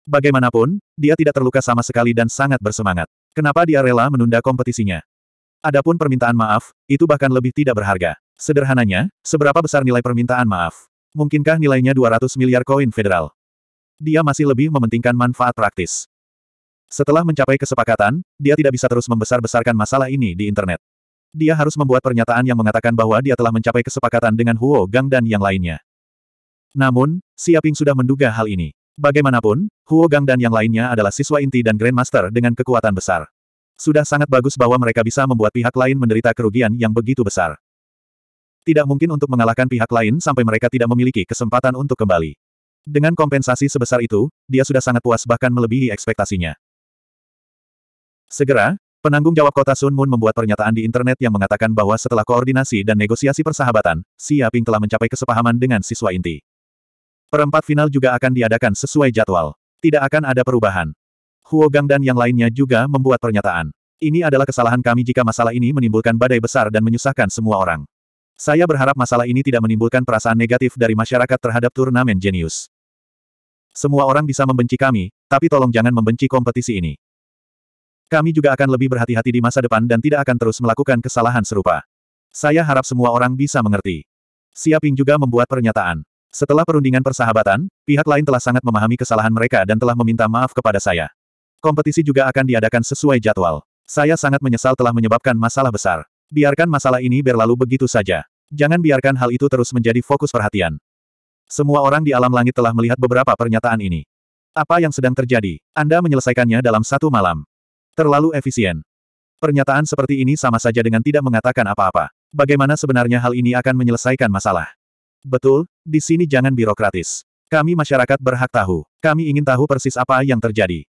Bagaimanapun, dia tidak terluka sama sekali dan sangat bersemangat. Kenapa dia rela menunda kompetisinya? Adapun permintaan maaf, itu bahkan lebih tidak berharga. Sederhananya, seberapa besar nilai permintaan maaf? Mungkinkah nilainya 200 miliar koin federal? Dia masih lebih mementingkan manfaat praktis. Setelah mencapai kesepakatan, dia tidak bisa terus membesar-besarkan masalah ini di internet. Dia harus membuat pernyataan yang mengatakan bahwa dia telah mencapai kesepakatan dengan Huo Gang dan yang lainnya. Namun, Siaping sudah menduga hal ini. Bagaimanapun, Huo Gang dan yang lainnya adalah siswa inti dan Grandmaster dengan kekuatan besar. Sudah sangat bagus bahwa mereka bisa membuat pihak lain menderita kerugian yang begitu besar. Tidak mungkin untuk mengalahkan pihak lain sampai mereka tidak memiliki kesempatan untuk kembali. Dengan kompensasi sebesar itu, dia sudah sangat puas bahkan melebihi ekspektasinya. Segera, penanggung jawab kota Sun Moon membuat pernyataan di internet yang mengatakan bahwa setelah koordinasi dan negosiasi persahabatan, Xia Ping telah mencapai kesepahaman dengan siswa inti. Perempat final juga akan diadakan sesuai jadwal. Tidak akan ada perubahan. Huo Gang dan yang lainnya juga membuat pernyataan. Ini adalah kesalahan kami jika masalah ini menimbulkan badai besar dan menyusahkan semua orang. Saya berharap masalah ini tidak menimbulkan perasaan negatif dari masyarakat terhadap turnamen jenius. Semua orang bisa membenci kami, tapi tolong jangan membenci kompetisi ini. Kami juga akan lebih berhati-hati di masa depan dan tidak akan terus melakukan kesalahan serupa. Saya harap semua orang bisa mengerti. Siaping juga membuat pernyataan. Setelah perundingan persahabatan, pihak lain telah sangat memahami kesalahan mereka dan telah meminta maaf kepada saya. Kompetisi juga akan diadakan sesuai jadwal. Saya sangat menyesal telah menyebabkan masalah besar. Biarkan masalah ini berlalu begitu saja. Jangan biarkan hal itu terus menjadi fokus perhatian. Semua orang di alam langit telah melihat beberapa pernyataan ini. Apa yang sedang terjadi? Anda menyelesaikannya dalam satu malam. Terlalu efisien. Pernyataan seperti ini sama saja dengan tidak mengatakan apa-apa. Bagaimana sebenarnya hal ini akan menyelesaikan masalah? Betul, di sini jangan birokratis. Kami masyarakat berhak tahu. Kami ingin tahu persis apa yang terjadi.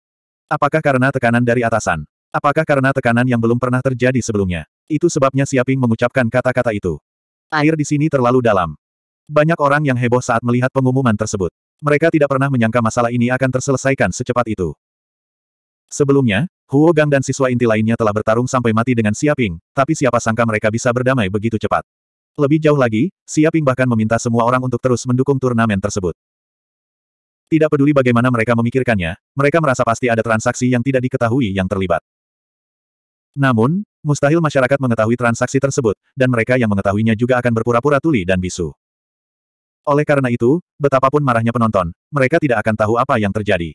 Apakah karena tekanan dari atasan? Apakah karena tekanan yang belum pernah terjadi sebelumnya? Itu sebabnya Siaping mengucapkan kata-kata itu. Air di sini terlalu dalam. Banyak orang yang heboh saat melihat pengumuman tersebut. Mereka tidak pernah menyangka masalah ini akan terselesaikan secepat itu. Sebelumnya, Huo Gang dan siswa inti lainnya telah bertarung sampai mati dengan Siaping, tapi siapa sangka mereka bisa berdamai begitu cepat. Lebih jauh lagi, Siaping bahkan meminta semua orang untuk terus mendukung turnamen tersebut. Tidak peduli bagaimana mereka memikirkannya, mereka merasa pasti ada transaksi yang tidak diketahui yang terlibat. Namun, mustahil masyarakat mengetahui transaksi tersebut, dan mereka yang mengetahuinya juga akan berpura-pura tuli dan bisu. Oleh karena itu, betapapun marahnya penonton, mereka tidak akan tahu apa yang terjadi.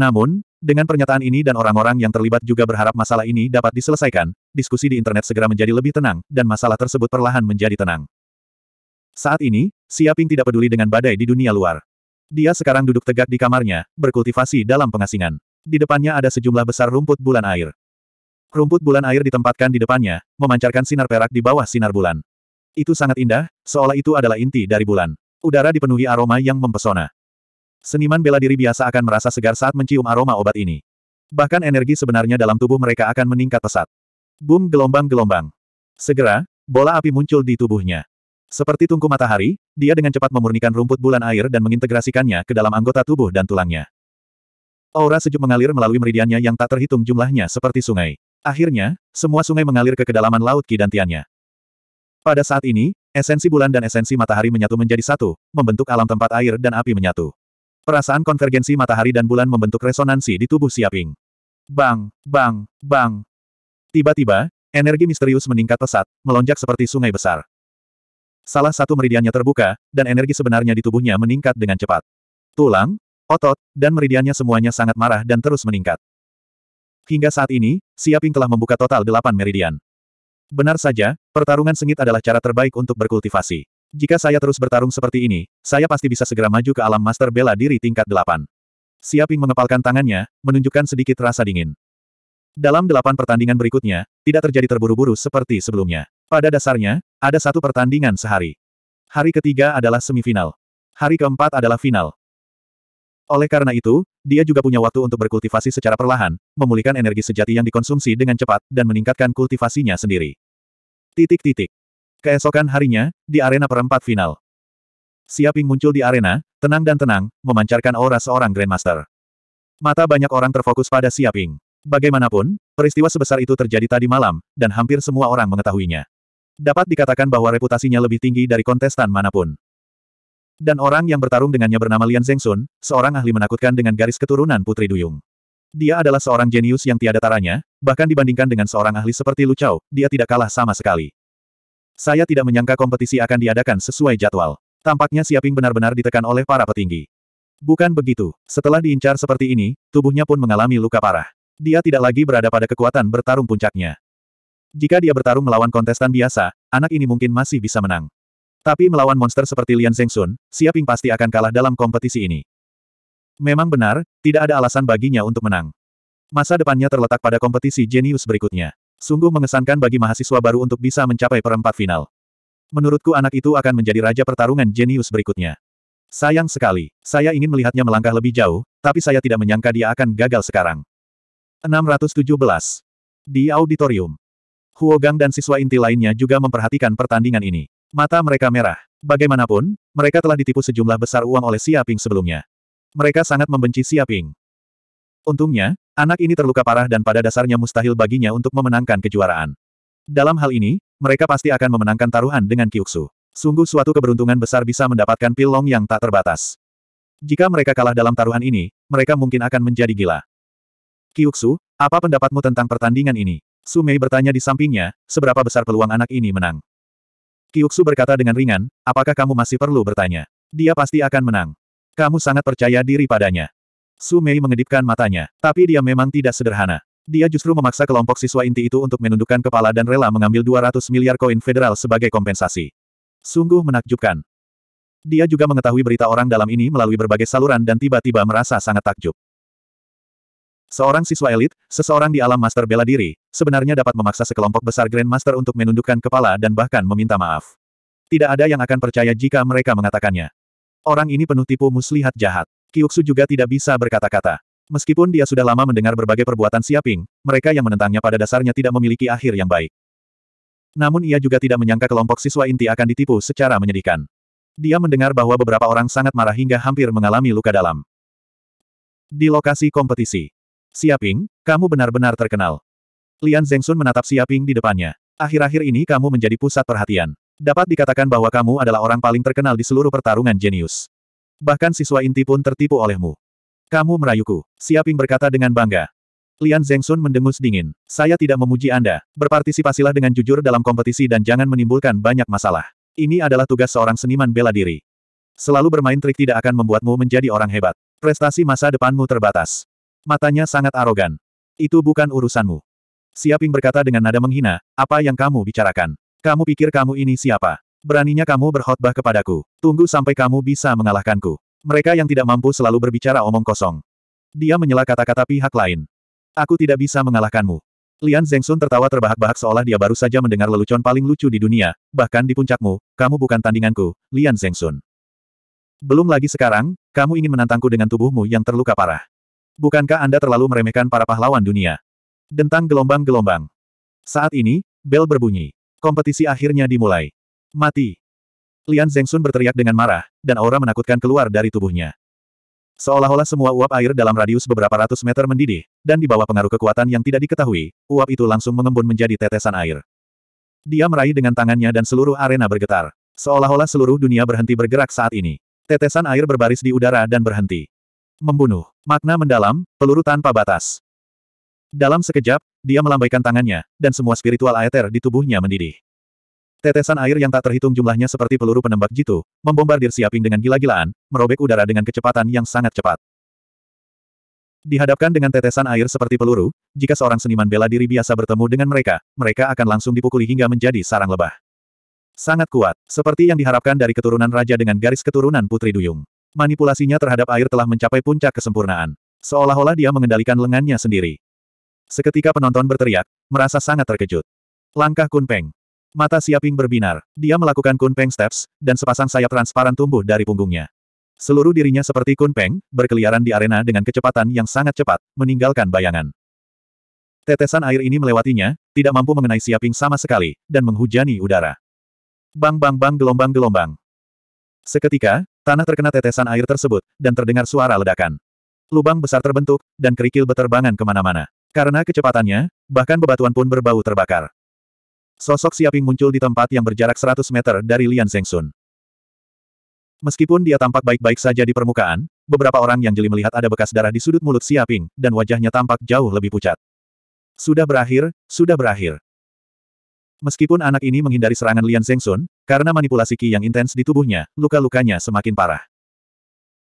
Namun, dengan pernyataan ini dan orang-orang yang terlibat juga berharap masalah ini dapat diselesaikan, diskusi di internet segera menjadi lebih tenang, dan masalah tersebut perlahan menjadi tenang. Saat ini, Siaping tidak peduli dengan badai di dunia luar. Dia sekarang duduk tegak di kamarnya, berkultivasi dalam pengasingan. Di depannya ada sejumlah besar rumput bulan air. Rumput bulan air ditempatkan di depannya, memancarkan sinar perak di bawah sinar bulan. Itu sangat indah, seolah itu adalah inti dari bulan. Udara dipenuhi aroma yang mempesona. Seniman bela diri biasa akan merasa segar saat mencium aroma obat ini. Bahkan energi sebenarnya dalam tubuh mereka akan meningkat pesat. Boom gelombang-gelombang. Segera, bola api muncul di tubuhnya. Seperti tungku matahari, dia dengan cepat memurnikan rumput bulan air dan mengintegrasikannya ke dalam anggota tubuh dan tulangnya. Aura sejuk mengalir melalui meridiannya yang tak terhitung jumlahnya seperti sungai. Akhirnya, semua sungai mengalir ke kedalaman laut dan Kidantiannya. Pada saat ini, esensi bulan dan esensi matahari menyatu menjadi satu, membentuk alam tempat air dan api menyatu. Perasaan konvergensi matahari dan bulan membentuk resonansi di tubuh Siaping. Bang, bang, bang. Tiba-tiba, energi misterius meningkat pesat, melonjak seperti sungai besar. Salah satu meridiannya terbuka, dan energi sebenarnya di tubuhnya meningkat dengan cepat. Tulang, otot, dan meridiannya semuanya sangat marah dan terus meningkat. Hingga saat ini, Siaping telah membuka total delapan meridian. Benar saja, pertarungan sengit adalah cara terbaik untuk berkultivasi. Jika saya terus bertarung seperti ini, saya pasti bisa segera maju ke alam master bela diri tingkat delapan. Siaping mengepalkan tangannya, menunjukkan sedikit rasa dingin. Dalam delapan pertandingan berikutnya, tidak terjadi terburu-buru seperti sebelumnya. Pada dasarnya, ada satu pertandingan sehari. Hari ketiga adalah semifinal. Hari keempat adalah final. Oleh karena itu, dia juga punya waktu untuk berkultivasi secara perlahan, memulihkan energi sejati yang dikonsumsi dengan cepat, dan meningkatkan kultivasinya sendiri. Titik-titik. Keesokan harinya, di arena perempat final. Siaping muncul di arena, tenang dan tenang, memancarkan aura seorang Grandmaster. Mata banyak orang terfokus pada Siaping. Bagaimanapun, peristiwa sebesar itu terjadi tadi malam, dan hampir semua orang mengetahuinya. Dapat dikatakan bahwa reputasinya lebih tinggi dari kontestan manapun. Dan orang yang bertarung dengannya bernama Lian Zengsun, seorang ahli menakutkan dengan garis keturunan Putri Duyung. Dia adalah seorang jenius yang tiada taranya, bahkan dibandingkan dengan seorang ahli seperti Lu Chao, dia tidak kalah sama sekali. Saya tidak menyangka kompetisi akan diadakan sesuai jadwal. Tampaknya Siaping benar-benar ditekan oleh para petinggi. Bukan begitu, setelah diincar seperti ini, tubuhnya pun mengalami luka parah. Dia tidak lagi berada pada kekuatan bertarung puncaknya. Jika dia bertarung melawan kontestan biasa, anak ini mungkin masih bisa menang. Tapi melawan monster seperti Lian Zengsun, Siaping pasti akan kalah dalam kompetisi ini. Memang benar, tidak ada alasan baginya untuk menang. Masa depannya terletak pada kompetisi jenius berikutnya. Sungguh mengesankan bagi mahasiswa baru untuk bisa mencapai perempat final. Menurutku anak itu akan menjadi raja pertarungan jenius berikutnya. Sayang sekali, saya ingin melihatnya melangkah lebih jauh, tapi saya tidak menyangka dia akan gagal sekarang. 617. Di auditorium, Huo Gang dan siswa inti lainnya juga memperhatikan pertandingan ini. Mata mereka merah. Bagaimanapun, mereka telah ditipu sejumlah besar uang oleh Siaping sebelumnya. Mereka sangat membenci Siaping. Untungnya, anak ini terluka parah dan pada dasarnya mustahil baginya untuk memenangkan kejuaraan. Dalam hal ini, mereka pasti akan memenangkan taruhan dengan Kyuksu. Sungguh suatu keberuntungan besar bisa mendapatkan pil long yang tak terbatas. Jika mereka kalah dalam taruhan ini, mereka mungkin akan menjadi gila. Kyuksu, apa pendapatmu tentang pertandingan ini? Sumei bertanya di sampingnya, seberapa besar peluang anak ini menang? Kiuksu berkata dengan ringan, apakah kamu masih perlu bertanya? Dia pasti akan menang. Kamu sangat percaya diri padanya. Sumei mengedipkan matanya, tapi dia memang tidak sederhana. Dia justru memaksa kelompok siswa inti itu untuk menundukkan kepala dan rela mengambil 200 miliar koin federal sebagai kompensasi. Sungguh menakjubkan. Dia juga mengetahui berita orang dalam ini melalui berbagai saluran dan tiba-tiba merasa sangat takjub. Seorang siswa elit, seseorang di alam master bela diri, sebenarnya dapat memaksa sekelompok besar Grandmaster untuk menundukkan kepala dan bahkan meminta maaf. Tidak ada yang akan percaya jika mereka mengatakannya. Orang ini penuh tipu muslihat jahat. Kyuksu juga tidak bisa berkata-kata. Meskipun dia sudah lama mendengar berbagai perbuatan Siaping, mereka yang menentangnya pada dasarnya tidak memiliki akhir yang baik. Namun ia juga tidak menyangka kelompok siswa inti akan ditipu secara menyedihkan. Dia mendengar bahwa beberapa orang sangat marah hingga hampir mengalami luka dalam. Di lokasi kompetisi, Siaping, kamu benar-benar terkenal. Lian Zengsun menatap Siaping di depannya. Akhir-akhir ini kamu menjadi pusat perhatian. Dapat dikatakan bahwa kamu adalah orang paling terkenal di seluruh pertarungan jenius. Bahkan siswa inti pun tertipu olehmu. Kamu merayuku, Siaping berkata dengan bangga. Lian Zengsun mendengus dingin. Saya tidak memuji Anda. Berpartisipasilah dengan jujur dalam kompetisi dan jangan menimbulkan banyak masalah. Ini adalah tugas seorang seniman bela diri. Selalu bermain trik tidak akan membuatmu menjadi orang hebat. Prestasi masa depanmu terbatas. Matanya sangat arogan. Itu bukan urusanmu. Siaping berkata dengan nada menghina, apa yang kamu bicarakan? Kamu pikir kamu ini siapa? Beraninya kamu berkhotbah kepadaku. Tunggu sampai kamu bisa mengalahkanku. Mereka yang tidak mampu selalu berbicara omong kosong. Dia menyela kata-kata pihak lain. Aku tidak bisa mengalahkanmu. Lian Zhengsun tertawa terbahak-bahak seolah dia baru saja mendengar lelucon paling lucu di dunia, bahkan di puncakmu, kamu bukan tandinganku, Lian Zhengsun. Belum lagi sekarang, kamu ingin menantangku dengan tubuhmu yang terluka parah. Bukankah Anda terlalu meremehkan para pahlawan dunia? Dentang gelombang-gelombang. Saat ini, bel berbunyi. Kompetisi akhirnya dimulai. Mati. Lian Zhengsun berteriak dengan marah, dan aura menakutkan keluar dari tubuhnya. Seolah-olah semua uap air dalam radius beberapa ratus meter mendidih, dan di bawah pengaruh kekuatan yang tidak diketahui, uap itu langsung mengembun menjadi tetesan air. Dia meraih dengan tangannya dan seluruh arena bergetar. Seolah-olah seluruh dunia berhenti bergerak saat ini. Tetesan air berbaris di udara dan berhenti. Membunuh. Makna mendalam, peluru tanpa batas. Dalam sekejap, dia melambaikan tangannya, dan semua spiritual aether di tubuhnya mendidih. Tetesan air yang tak terhitung jumlahnya seperti peluru penembak jitu, membombardir Siaping dengan gila-gilaan, merobek udara dengan kecepatan yang sangat cepat. Dihadapkan dengan tetesan air seperti peluru, jika seorang seniman bela diri biasa bertemu dengan mereka, mereka akan langsung dipukuli hingga menjadi sarang lebah. Sangat kuat, seperti yang diharapkan dari keturunan raja dengan garis keturunan Putri Duyung. Manipulasinya terhadap air telah mencapai puncak kesempurnaan. Seolah-olah dia mengendalikan lengannya sendiri. Seketika penonton berteriak, merasa sangat terkejut. Langkah Kunpeng. Mata Siaping berbinar. Dia melakukan Kunpeng steps, dan sepasang sayap transparan tumbuh dari punggungnya. Seluruh dirinya seperti Kunpeng, berkeliaran di arena dengan kecepatan yang sangat cepat, meninggalkan bayangan. Tetesan air ini melewatinya, tidak mampu mengenai Siaping sama sekali, dan menghujani udara. Bang bang bang gelombang gelombang. Seketika, tanah terkena tetesan air tersebut, dan terdengar suara ledakan. Lubang besar terbentuk, dan kerikil beterbangan kemana-mana. Karena kecepatannya, bahkan bebatuan pun berbau terbakar. Sosok Siaping muncul di tempat yang berjarak 100 meter dari Lian Zengsun. Meskipun dia tampak baik-baik saja di permukaan, beberapa orang yang jeli melihat ada bekas darah di sudut mulut Siaping, dan wajahnya tampak jauh lebih pucat. Sudah berakhir, sudah berakhir. Meskipun anak ini menghindari serangan Lian Zengsun, karena manipulasi Qi yang intens di tubuhnya, luka-lukanya semakin parah.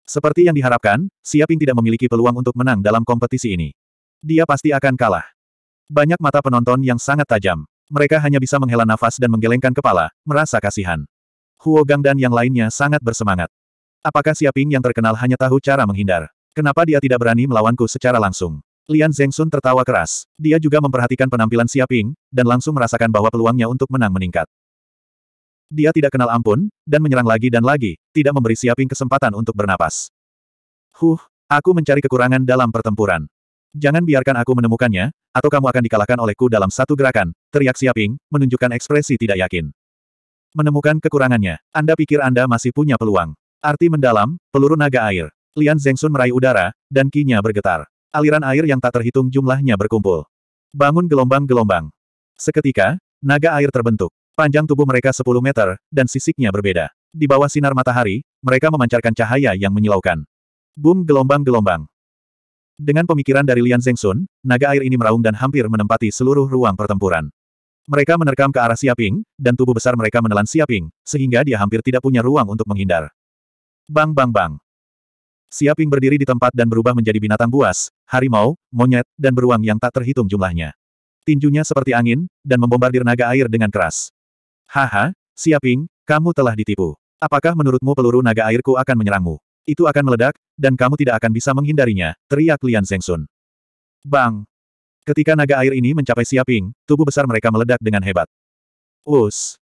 Seperti yang diharapkan, Siaping tidak memiliki peluang untuk menang dalam kompetisi ini. Dia pasti akan kalah. Banyak mata penonton yang sangat tajam. Mereka hanya bisa menghela nafas dan menggelengkan kepala, merasa kasihan. Huo Gang dan yang lainnya sangat bersemangat. Apakah Siaping yang terkenal hanya tahu cara menghindar? Kenapa dia tidak berani melawanku secara langsung? Lian Zhengsun tertawa keras. Dia juga memperhatikan penampilan Siaping, dan langsung merasakan bahwa peluangnya untuk menang meningkat. Dia tidak kenal ampun, dan menyerang lagi dan lagi, tidak memberi Siaping kesempatan untuk bernapas. Huh, aku mencari kekurangan dalam pertempuran. Jangan biarkan aku menemukannya, atau kamu akan dikalahkan olehku dalam satu gerakan, teriak Siaping, menunjukkan ekspresi tidak yakin. Menemukan kekurangannya, Anda pikir Anda masih punya peluang. Arti mendalam, peluru naga air. Lian Zhengsun meraih udara, dan kinya bergetar aliran air yang tak terhitung jumlahnya berkumpul. Bangun gelombang-gelombang. Seketika, naga air terbentuk. Panjang tubuh mereka 10 meter, dan sisiknya berbeda. Di bawah sinar matahari, mereka memancarkan cahaya yang menyilaukan. Boom gelombang-gelombang. Dengan pemikiran dari Lian Zengsun, naga air ini meraung dan hampir menempati seluruh ruang pertempuran. Mereka menerkam ke arah Siaping, dan tubuh besar mereka menelan Siaping, sehingga dia hampir tidak punya ruang untuk menghindar. Bang bang bang. Siaping berdiri di tempat dan berubah menjadi binatang buas, harimau, monyet, dan beruang yang tak terhitung jumlahnya. Tinjunya seperti angin, dan membombardir naga air dengan keras. Haha, Siaping, kamu telah ditipu. Apakah menurutmu peluru naga airku akan menyerangmu? Itu akan meledak, dan kamu tidak akan bisa menghindarinya, teriak Lian Zengsun. Bang! Ketika naga air ini mencapai Siaping, tubuh besar mereka meledak dengan hebat. Us!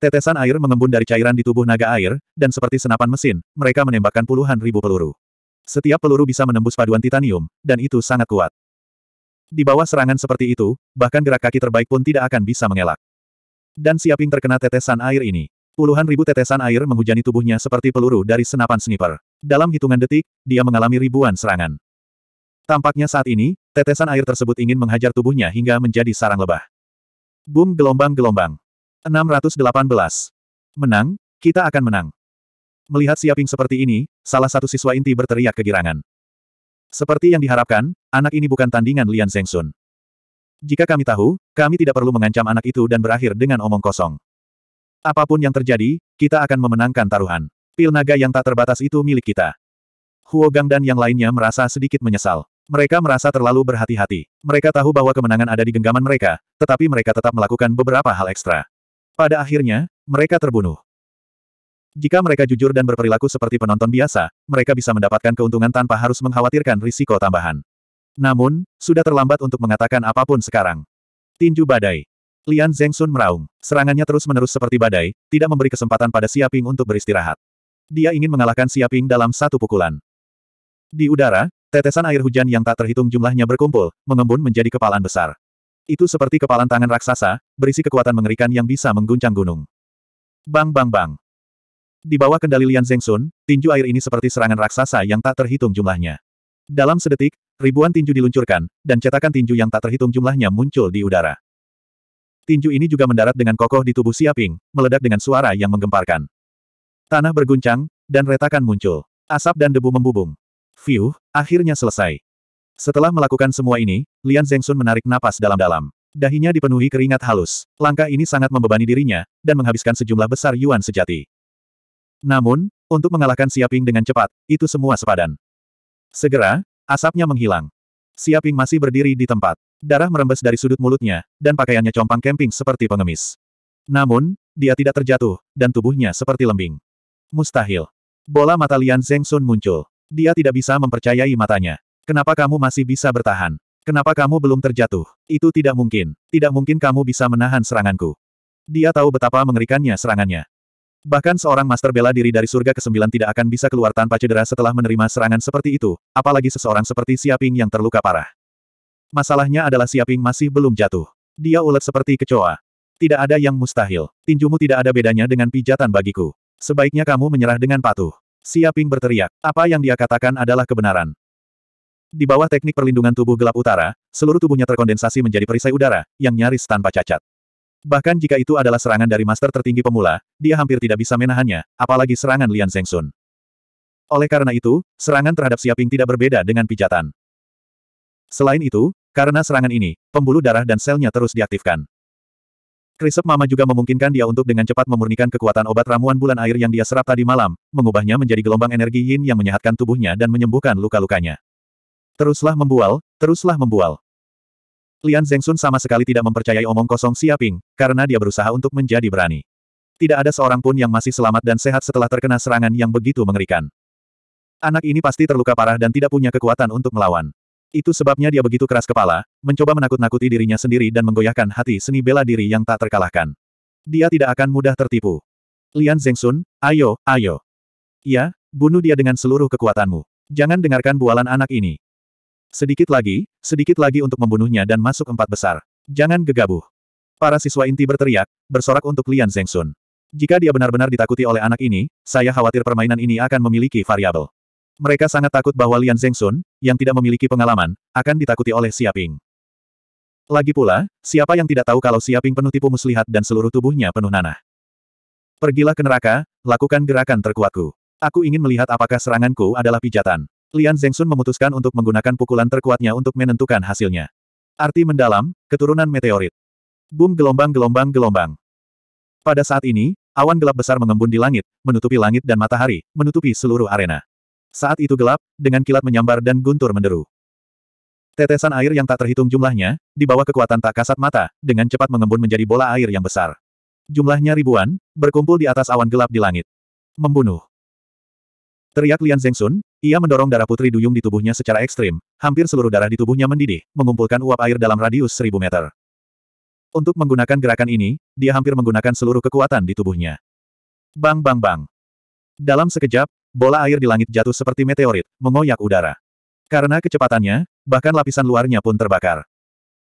Tetesan air mengembun dari cairan di tubuh naga air, dan seperti senapan mesin, mereka menembakkan puluhan ribu peluru. Setiap peluru bisa menembus paduan titanium, dan itu sangat kuat. Di bawah serangan seperti itu, bahkan gerak kaki terbaik pun tidak akan bisa mengelak. Dan Siaping terkena tetesan air ini. Puluhan ribu tetesan air menghujani tubuhnya seperti peluru dari senapan sniper. Dalam hitungan detik, dia mengalami ribuan serangan. Tampaknya saat ini, tetesan air tersebut ingin menghajar tubuhnya hingga menjadi sarang lebah. Boom gelombang-gelombang. 618. Menang, kita akan menang. Melihat Siaping seperti ini, salah satu siswa inti berteriak kegirangan. Seperti yang diharapkan, anak ini bukan tandingan Lian Zhengsun. Jika kami tahu, kami tidak perlu mengancam anak itu dan berakhir dengan omong kosong. Apapun yang terjadi, kita akan memenangkan taruhan. Pil naga yang tak terbatas itu milik kita. Huo Gang dan yang lainnya merasa sedikit menyesal. Mereka merasa terlalu berhati-hati. Mereka tahu bahwa kemenangan ada di genggaman mereka, tetapi mereka tetap melakukan beberapa hal ekstra. Pada akhirnya, mereka terbunuh. Jika mereka jujur dan berperilaku seperti penonton biasa, mereka bisa mendapatkan keuntungan tanpa harus mengkhawatirkan risiko tambahan. Namun, sudah terlambat untuk mengatakan apapun sekarang. Tinju badai. Lian Zengsun meraung. Serangannya terus-menerus seperti badai, tidak memberi kesempatan pada Siaping untuk beristirahat. Dia ingin mengalahkan Siaping dalam satu pukulan. Di udara, tetesan air hujan yang tak terhitung jumlahnya berkumpul, mengembun menjadi kepalan besar. Itu seperti kepalan tangan raksasa, berisi kekuatan mengerikan yang bisa mengguncang gunung. Bang bang bang. Di bawah kendali Lian Zengsun, tinju air ini seperti serangan raksasa yang tak terhitung jumlahnya. Dalam sedetik, ribuan tinju diluncurkan, dan cetakan tinju yang tak terhitung jumlahnya muncul di udara. Tinju ini juga mendarat dengan kokoh di tubuh Siaping, meledak dengan suara yang menggemparkan. Tanah berguncang, dan retakan muncul. Asap dan debu membubung. Fiuh, akhirnya selesai. Setelah melakukan semua ini, Lian Zengsun menarik napas dalam-dalam. Dahinya dipenuhi keringat halus. Langkah ini sangat membebani dirinya, dan menghabiskan sejumlah besar yuan sejati. Namun, untuk mengalahkan Siaping dengan cepat, itu semua sepadan. Segera, asapnya menghilang. Siaping masih berdiri di tempat. Darah merembes dari sudut mulutnya, dan pakaiannya compang camping seperti pengemis. Namun, dia tidak terjatuh, dan tubuhnya seperti lembing. Mustahil. Bola mata Lian Zengsun muncul. Dia tidak bisa mempercayai matanya. Kenapa kamu masih bisa bertahan? Kenapa kamu belum terjatuh? Itu tidak mungkin. Tidak mungkin kamu bisa menahan seranganku. Dia tahu betapa mengerikannya serangannya. Bahkan seorang master bela diri dari surga ke-9 tidak akan bisa keluar tanpa cedera setelah menerima serangan seperti itu, apalagi seseorang seperti Siaping yang terluka parah. Masalahnya adalah Siaping masih belum jatuh. Dia ulet seperti kecoa. Tidak ada yang mustahil. Tinjumu tidak ada bedanya dengan pijatan bagiku. Sebaiknya kamu menyerah dengan patuh. Siaping berteriak. Apa yang dia katakan adalah kebenaran. Di bawah teknik perlindungan tubuh gelap utara, seluruh tubuhnya terkondensasi menjadi perisai udara, yang nyaris tanpa cacat. Bahkan jika itu adalah serangan dari master tertinggi pemula, dia hampir tidak bisa menahannya, apalagi serangan Lian Zengsun. Oleh karena itu, serangan terhadap Siaping tidak berbeda dengan pijatan. Selain itu, karena serangan ini, pembuluh darah dan selnya terus diaktifkan. Krisep Mama juga memungkinkan dia untuk dengan cepat memurnikan kekuatan obat ramuan bulan air yang dia serap tadi malam, mengubahnya menjadi gelombang energi yin yang menyehatkan tubuhnya dan menyembuhkan luka-lukanya. Teruslah membual, teruslah membual. Lian Zhengsun sama sekali tidak mempercayai omong kosong Siaping, karena dia berusaha untuk menjadi berani. Tidak ada seorang pun yang masih selamat dan sehat setelah terkena serangan yang begitu mengerikan. Anak ini pasti terluka parah dan tidak punya kekuatan untuk melawan. Itu sebabnya dia begitu keras kepala, mencoba menakut-nakuti dirinya sendiri dan menggoyahkan hati seni bela diri yang tak terkalahkan. Dia tidak akan mudah tertipu. Lian Zhengsun, ayo, ayo. Ya, bunuh dia dengan seluruh kekuatanmu. Jangan dengarkan bualan anak ini. Sedikit lagi, sedikit lagi untuk membunuhnya dan masuk empat besar. Jangan gegabah. Para siswa inti berteriak, bersorak untuk Lian Zengsun. Jika dia benar-benar ditakuti oleh anak ini, saya khawatir permainan ini akan memiliki variabel. Mereka sangat takut bahwa Lian Zengsun, yang tidak memiliki pengalaman, akan ditakuti oleh Siaping. Lagi pula, siapa yang tidak tahu kalau Siaping penuh tipu muslihat dan seluruh tubuhnya penuh nanah. Pergilah ke neraka, lakukan gerakan terkuatku. Aku ingin melihat apakah seranganku adalah pijatan. Lian Zhengsun memutuskan untuk menggunakan pukulan terkuatnya untuk menentukan hasilnya. Arti mendalam, keturunan meteorit. Boom gelombang-gelombang-gelombang. Pada saat ini, awan gelap besar mengembun di langit, menutupi langit dan matahari, menutupi seluruh arena. Saat itu gelap, dengan kilat menyambar dan guntur menderu. Tetesan air yang tak terhitung jumlahnya, di bawah kekuatan tak kasat mata, dengan cepat mengembun menjadi bola air yang besar. Jumlahnya ribuan, berkumpul di atas awan gelap di langit. Membunuh. Teriak Lian Zhengsun, ia mendorong darah putri duyung di tubuhnya secara ekstrim, hampir seluruh darah di tubuhnya mendidih, mengumpulkan uap air dalam radius seribu meter. Untuk menggunakan gerakan ini, dia hampir menggunakan seluruh kekuatan di tubuhnya. Bang bang bang. Dalam sekejap, bola air di langit jatuh seperti meteorit, mengoyak udara. Karena kecepatannya, bahkan lapisan luarnya pun terbakar.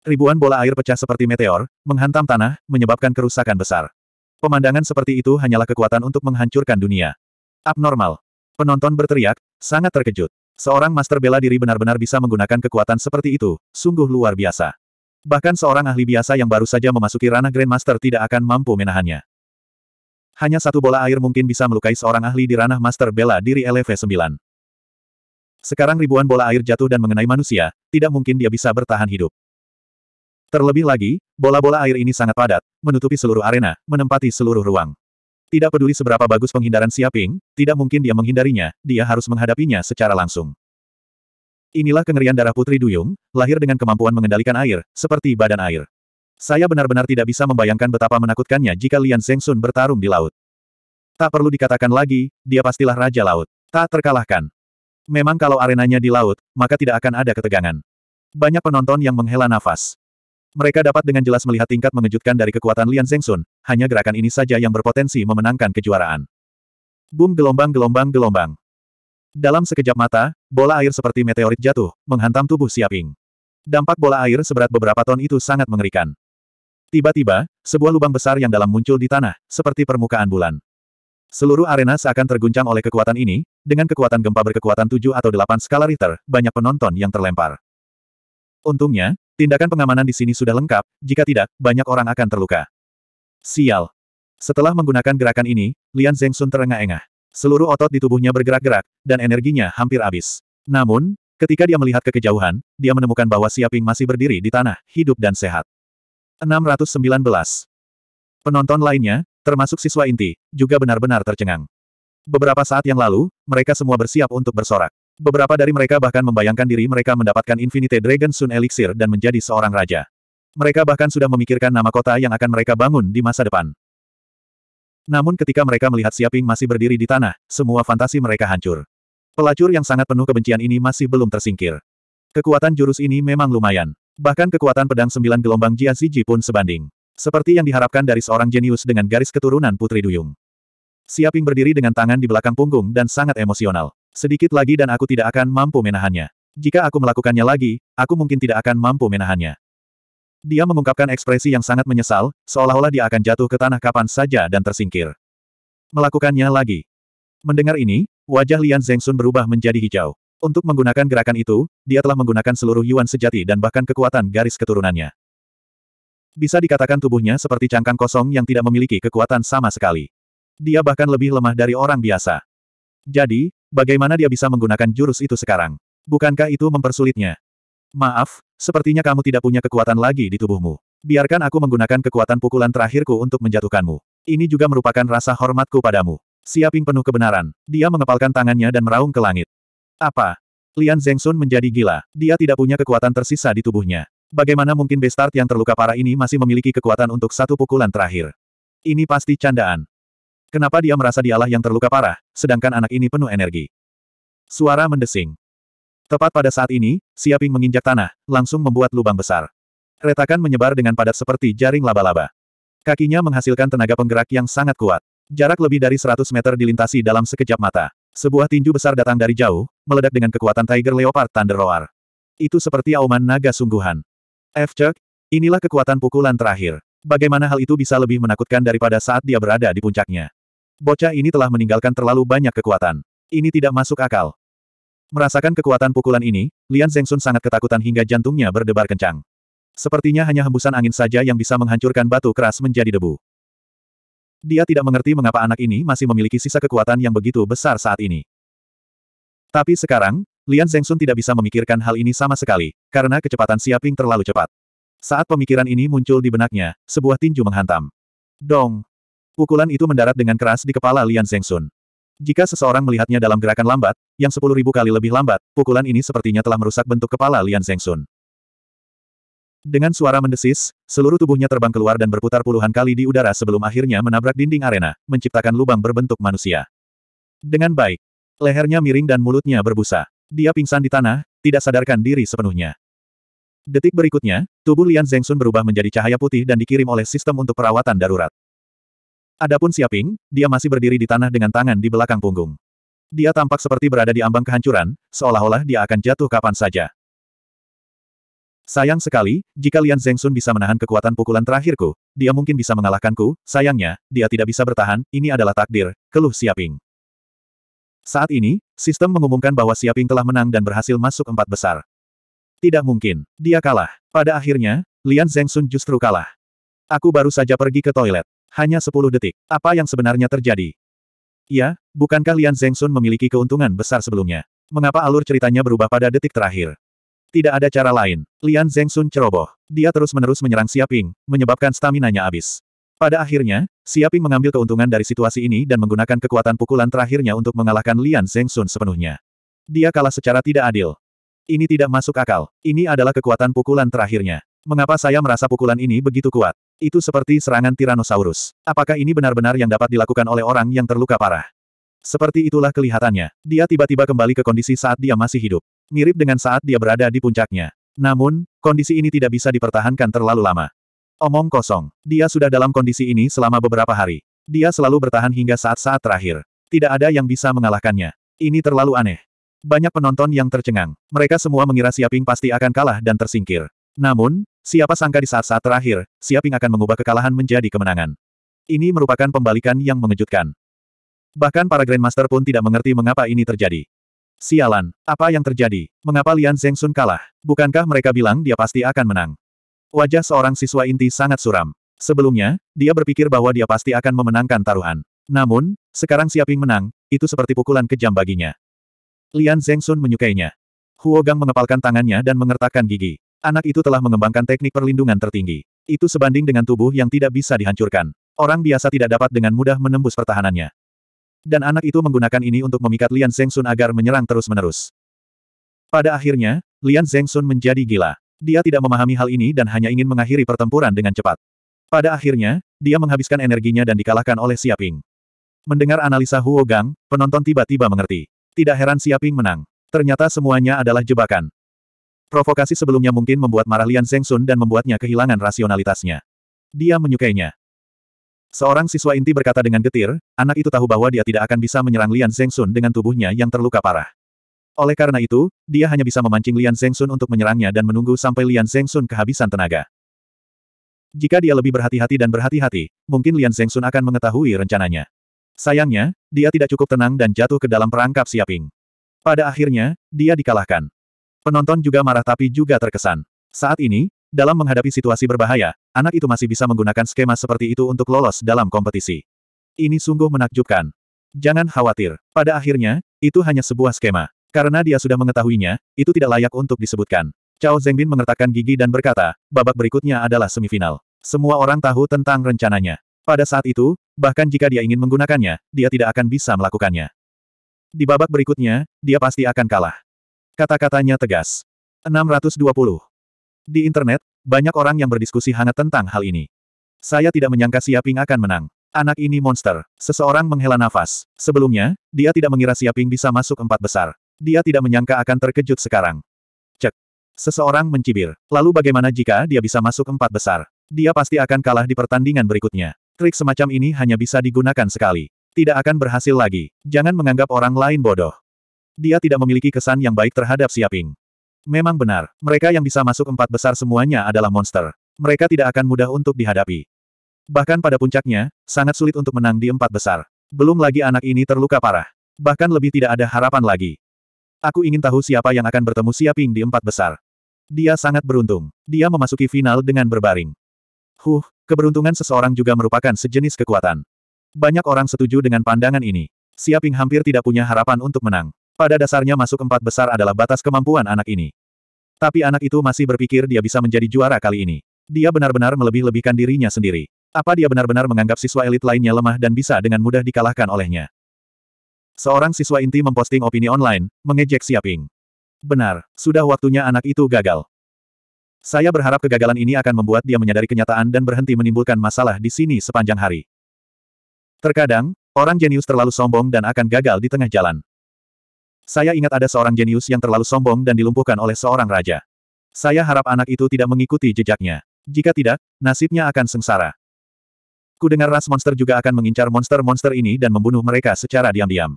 Ribuan bola air pecah seperti meteor, menghantam tanah, menyebabkan kerusakan besar. Pemandangan seperti itu hanyalah kekuatan untuk menghancurkan dunia. Abnormal. Penonton berteriak, Sangat terkejut. Seorang master bela diri benar-benar bisa menggunakan kekuatan seperti itu, sungguh luar biasa. Bahkan seorang ahli biasa yang baru saja memasuki ranah Grandmaster tidak akan mampu menahannya. Hanya satu bola air mungkin bisa melukai seorang ahli di ranah master bela diri LV9. Sekarang ribuan bola air jatuh dan mengenai manusia, tidak mungkin dia bisa bertahan hidup. Terlebih lagi, bola-bola air ini sangat padat, menutupi seluruh arena, menempati seluruh ruang. Tidak peduli seberapa bagus penghindaran Siaping, tidak mungkin dia menghindarinya, dia harus menghadapinya secara langsung. Inilah kengerian darah Putri Duyung, lahir dengan kemampuan mengendalikan air, seperti badan air. Saya benar-benar tidak bisa membayangkan betapa menakutkannya jika Lian Zengsun bertarung di laut. Tak perlu dikatakan lagi, dia pastilah Raja Laut. Tak terkalahkan. Memang kalau arenanya di laut, maka tidak akan ada ketegangan. Banyak penonton yang menghela nafas. Mereka dapat dengan jelas melihat tingkat mengejutkan dari kekuatan Lian Zengsun, hanya gerakan ini saja yang berpotensi memenangkan kejuaraan. Boom gelombang-gelombang-gelombang. Dalam sekejap mata, bola air seperti meteorit jatuh, menghantam tubuh Siaping. Dampak bola air seberat beberapa ton itu sangat mengerikan. Tiba-tiba, sebuah lubang besar yang dalam muncul di tanah, seperti permukaan bulan. Seluruh arena seakan terguncang oleh kekuatan ini, dengan kekuatan gempa berkekuatan 7 atau 8 skala Richter, banyak penonton yang terlempar. Untungnya, Tindakan pengamanan di sini sudah lengkap, jika tidak, banyak orang akan terluka. Sial. Setelah menggunakan gerakan ini, Lian Zengsun terengah-engah. Seluruh otot di tubuhnya bergerak-gerak, dan energinya hampir habis. Namun, ketika dia melihat ke kejauhan, dia menemukan bahwa Siaping masih berdiri di tanah, hidup dan sehat. 619. Penonton lainnya, termasuk siswa inti, juga benar-benar tercengang. Beberapa saat yang lalu, mereka semua bersiap untuk bersorak. Beberapa dari mereka bahkan membayangkan diri mereka mendapatkan Infinite Dragon Sun Elixir dan menjadi seorang raja. Mereka bahkan sudah memikirkan nama kota yang akan mereka bangun di masa depan. Namun ketika mereka melihat Siaping masih berdiri di tanah, semua fantasi mereka hancur. Pelacur yang sangat penuh kebencian ini masih belum tersingkir. Kekuatan jurus ini memang lumayan. Bahkan kekuatan pedang sembilan gelombang Jia Ziji pun sebanding. Seperti yang diharapkan dari seorang jenius dengan garis keturunan Putri Duyung. Siaping berdiri dengan tangan di belakang punggung dan sangat emosional. Sedikit lagi dan aku tidak akan mampu menahannya. Jika aku melakukannya lagi, aku mungkin tidak akan mampu menahannya. Dia mengungkapkan ekspresi yang sangat menyesal, seolah-olah dia akan jatuh ke tanah kapan saja dan tersingkir. Melakukannya lagi. Mendengar ini, wajah Lian Zengsun berubah menjadi hijau. Untuk menggunakan gerakan itu, dia telah menggunakan seluruh yuan sejati dan bahkan kekuatan garis keturunannya. Bisa dikatakan tubuhnya seperti cangkang kosong yang tidak memiliki kekuatan sama sekali. Dia bahkan lebih lemah dari orang biasa. Jadi, Bagaimana dia bisa menggunakan jurus itu sekarang? Bukankah itu mempersulitnya? Maaf, sepertinya kamu tidak punya kekuatan lagi di tubuhmu. Biarkan aku menggunakan kekuatan pukulan terakhirku untuk menjatuhkanmu. Ini juga merupakan rasa hormatku padamu. Siaping penuh kebenaran, dia mengepalkan tangannya dan meraung ke langit. Apa? Lian Zhengsun menjadi gila. Dia tidak punya kekuatan tersisa di tubuhnya. Bagaimana mungkin Bestart yang terluka parah ini masih memiliki kekuatan untuk satu pukulan terakhir? Ini pasti candaan. Kenapa dia merasa dialah yang terluka parah, sedangkan anak ini penuh energi? Suara mendesing. Tepat pada saat ini, Siaping menginjak tanah, langsung membuat lubang besar. Retakan menyebar dengan padat seperti jaring laba-laba. Kakinya menghasilkan tenaga penggerak yang sangat kuat. Jarak lebih dari 100 meter dilintasi dalam sekejap mata. Sebuah tinju besar datang dari jauh, meledak dengan kekuatan Tiger Leopard Thunder Roar. Itu seperti auman naga sungguhan. F. Chuck, inilah kekuatan pukulan terakhir. Bagaimana hal itu bisa lebih menakutkan daripada saat dia berada di puncaknya? Bocah ini telah meninggalkan terlalu banyak kekuatan. Ini tidak masuk akal. Merasakan kekuatan pukulan ini, Lian Zengsun sangat ketakutan hingga jantungnya berdebar kencang. Sepertinya hanya hembusan angin saja yang bisa menghancurkan batu keras menjadi debu. Dia tidak mengerti mengapa anak ini masih memiliki sisa kekuatan yang begitu besar saat ini. Tapi sekarang, Lian Zengsun tidak bisa memikirkan hal ini sama sekali, karena kecepatan Siaping terlalu cepat. Saat pemikiran ini muncul di benaknya, sebuah tinju menghantam. Dong! Pukulan itu mendarat dengan keras di kepala Lian Zengsun. Jika seseorang melihatnya dalam gerakan lambat, yang sepuluh ribu kali lebih lambat, pukulan ini sepertinya telah merusak bentuk kepala Lian Zengsun. Dengan suara mendesis, seluruh tubuhnya terbang keluar dan berputar puluhan kali di udara sebelum akhirnya menabrak dinding arena, menciptakan lubang berbentuk manusia. Dengan baik, lehernya miring dan mulutnya berbusa. Dia pingsan di tanah, tidak sadarkan diri sepenuhnya. Detik berikutnya, tubuh Lian Zengsun berubah menjadi cahaya putih dan dikirim oleh sistem untuk perawatan darurat. Adapun Siaping, dia masih berdiri di tanah dengan tangan di belakang punggung. Dia tampak seperti berada di ambang kehancuran, seolah-olah dia akan jatuh kapan saja. Sayang sekali, jika Lian Zhengsun bisa menahan kekuatan pukulan terakhirku, dia mungkin bisa mengalahkanku, sayangnya, dia tidak bisa bertahan, ini adalah takdir, keluh Siaping. Saat ini, sistem mengumumkan bahwa Siaping telah menang dan berhasil masuk empat besar. Tidak mungkin, dia kalah. Pada akhirnya, Lian Zhengsun justru kalah. Aku baru saja pergi ke toilet. Hanya sepuluh detik. Apa yang sebenarnya terjadi? Ya, bukankah Lian Zengsun memiliki keuntungan besar sebelumnya? Mengapa alur ceritanya berubah pada detik terakhir? Tidak ada cara lain. Lian Zengsun ceroboh. Dia terus-menerus menyerang Siaping, menyebabkan stamina-nya habis. Pada akhirnya, Siaping mengambil keuntungan dari situasi ini dan menggunakan kekuatan pukulan terakhirnya untuk mengalahkan Lian Zengsun sepenuhnya. Dia kalah secara tidak adil. Ini tidak masuk akal. Ini adalah kekuatan pukulan terakhirnya. Mengapa saya merasa pukulan ini begitu kuat? Itu seperti serangan Tyrannosaurus. Apakah ini benar-benar yang dapat dilakukan oleh orang yang terluka parah? Seperti itulah kelihatannya. Dia tiba-tiba kembali ke kondisi saat dia masih hidup. Mirip dengan saat dia berada di puncaknya. Namun, kondisi ini tidak bisa dipertahankan terlalu lama. Omong kosong. Dia sudah dalam kondisi ini selama beberapa hari. Dia selalu bertahan hingga saat-saat terakhir. Tidak ada yang bisa mengalahkannya. Ini terlalu aneh. Banyak penonton yang tercengang. Mereka semua mengira Siaping pasti akan kalah dan tersingkir. Namun, siapa sangka di saat-saat terakhir, Siaping akan mengubah kekalahan menjadi kemenangan. Ini merupakan pembalikan yang mengejutkan. Bahkan para Grandmaster pun tidak mengerti mengapa ini terjadi. Sialan, apa yang terjadi? Mengapa Lian Zhengsun kalah? Bukankah mereka bilang dia pasti akan menang? Wajah seorang siswa inti sangat suram. Sebelumnya, dia berpikir bahwa dia pasti akan memenangkan taruhan. Namun, sekarang Siaping menang, itu seperti pukulan kejam baginya. Lian Zhengsun menyukainya. Huo Gang mengepalkan tangannya dan mengertakkan gigi. Anak itu telah mengembangkan teknik perlindungan tertinggi. Itu sebanding dengan tubuh yang tidak bisa dihancurkan. Orang biasa tidak dapat dengan mudah menembus pertahanannya. Dan anak itu menggunakan ini untuk memikat Lian Zengsun agar menyerang terus-menerus. Pada akhirnya, Lian Zengsun menjadi gila. Dia tidak memahami hal ini dan hanya ingin mengakhiri pertempuran dengan cepat. Pada akhirnya, dia menghabiskan energinya dan dikalahkan oleh Siaping. Mendengar analisa Huo Gang, penonton tiba-tiba mengerti. Tidak heran Siaping menang. Ternyata semuanya adalah jebakan. Provokasi sebelumnya mungkin membuat marah Lian Zengsun dan membuatnya kehilangan rasionalitasnya. Dia menyukainya. Seorang siswa inti berkata dengan getir, anak itu tahu bahwa dia tidak akan bisa menyerang Lian Zengsun dengan tubuhnya yang terluka parah. Oleh karena itu, dia hanya bisa memancing Lian Zengsun untuk menyerangnya dan menunggu sampai Lian Zengsun kehabisan tenaga. Jika dia lebih berhati-hati dan berhati-hati, mungkin Lian Zengsun akan mengetahui rencananya. Sayangnya, dia tidak cukup tenang dan jatuh ke dalam perangkap Siaping. Pada akhirnya, dia dikalahkan. Penonton juga marah tapi juga terkesan. Saat ini, dalam menghadapi situasi berbahaya, anak itu masih bisa menggunakan skema seperti itu untuk lolos dalam kompetisi. Ini sungguh menakjubkan. Jangan khawatir. Pada akhirnya, itu hanya sebuah skema. Karena dia sudah mengetahuinya, itu tidak layak untuk disebutkan. Cao Zengbin mengertakkan gigi dan berkata, babak berikutnya adalah semifinal. Semua orang tahu tentang rencananya. Pada saat itu, bahkan jika dia ingin menggunakannya, dia tidak akan bisa melakukannya. Di babak berikutnya, dia pasti akan kalah. Kata-katanya tegas. 620. Di internet, banyak orang yang berdiskusi hangat tentang hal ini. Saya tidak menyangka Siaping akan menang. Anak ini monster. Seseorang menghela nafas. Sebelumnya, dia tidak mengira Siaping bisa masuk empat besar. Dia tidak menyangka akan terkejut sekarang. Cek. Seseorang mencibir. Lalu bagaimana jika dia bisa masuk empat besar? Dia pasti akan kalah di pertandingan berikutnya. Trik semacam ini hanya bisa digunakan sekali. Tidak akan berhasil lagi. Jangan menganggap orang lain bodoh. Dia tidak memiliki kesan yang baik terhadap Siaping. Memang benar, mereka yang bisa masuk empat besar semuanya adalah monster. Mereka tidak akan mudah untuk dihadapi. Bahkan pada puncaknya, sangat sulit untuk menang di empat besar. Belum lagi anak ini terluka parah. Bahkan lebih tidak ada harapan lagi. Aku ingin tahu siapa yang akan bertemu Siaping di empat besar. Dia sangat beruntung. Dia memasuki final dengan berbaring. Huh, keberuntungan seseorang juga merupakan sejenis kekuatan. Banyak orang setuju dengan pandangan ini. Siaping hampir tidak punya harapan untuk menang. Pada dasarnya masuk empat besar adalah batas kemampuan anak ini. Tapi anak itu masih berpikir dia bisa menjadi juara kali ini. Dia benar-benar melebih-lebihkan dirinya sendiri. Apa dia benar-benar menganggap siswa elit lainnya lemah dan bisa dengan mudah dikalahkan olehnya? Seorang siswa inti memposting opini online, mengejek Siaping. Benar, sudah waktunya anak itu gagal. Saya berharap kegagalan ini akan membuat dia menyadari kenyataan dan berhenti menimbulkan masalah di sini sepanjang hari. Terkadang, orang jenius terlalu sombong dan akan gagal di tengah jalan. Saya ingat ada seorang jenius yang terlalu sombong dan dilumpuhkan oleh seorang raja. Saya harap anak itu tidak mengikuti jejaknya. Jika tidak, nasibnya akan sengsara. Kudengar ras monster juga akan mengincar monster-monster ini dan membunuh mereka secara diam-diam.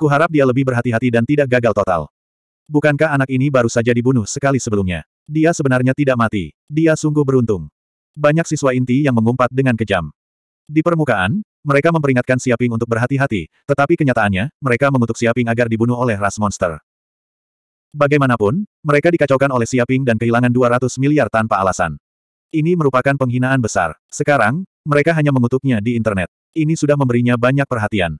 Kuharap dia lebih berhati-hati dan tidak gagal total. Bukankah anak ini baru saja dibunuh sekali sebelumnya? Dia sebenarnya tidak mati. Dia sungguh beruntung. Banyak siswa inti yang mengumpat dengan kejam. Di permukaan, mereka memperingatkan Siaping untuk berhati-hati, tetapi kenyataannya, mereka mengutuk Siaping agar dibunuh oleh ras monster. Bagaimanapun, mereka dikacaukan oleh Siaping dan kehilangan 200 miliar tanpa alasan. Ini merupakan penghinaan besar. Sekarang, mereka hanya mengutuknya di internet. Ini sudah memberinya banyak perhatian.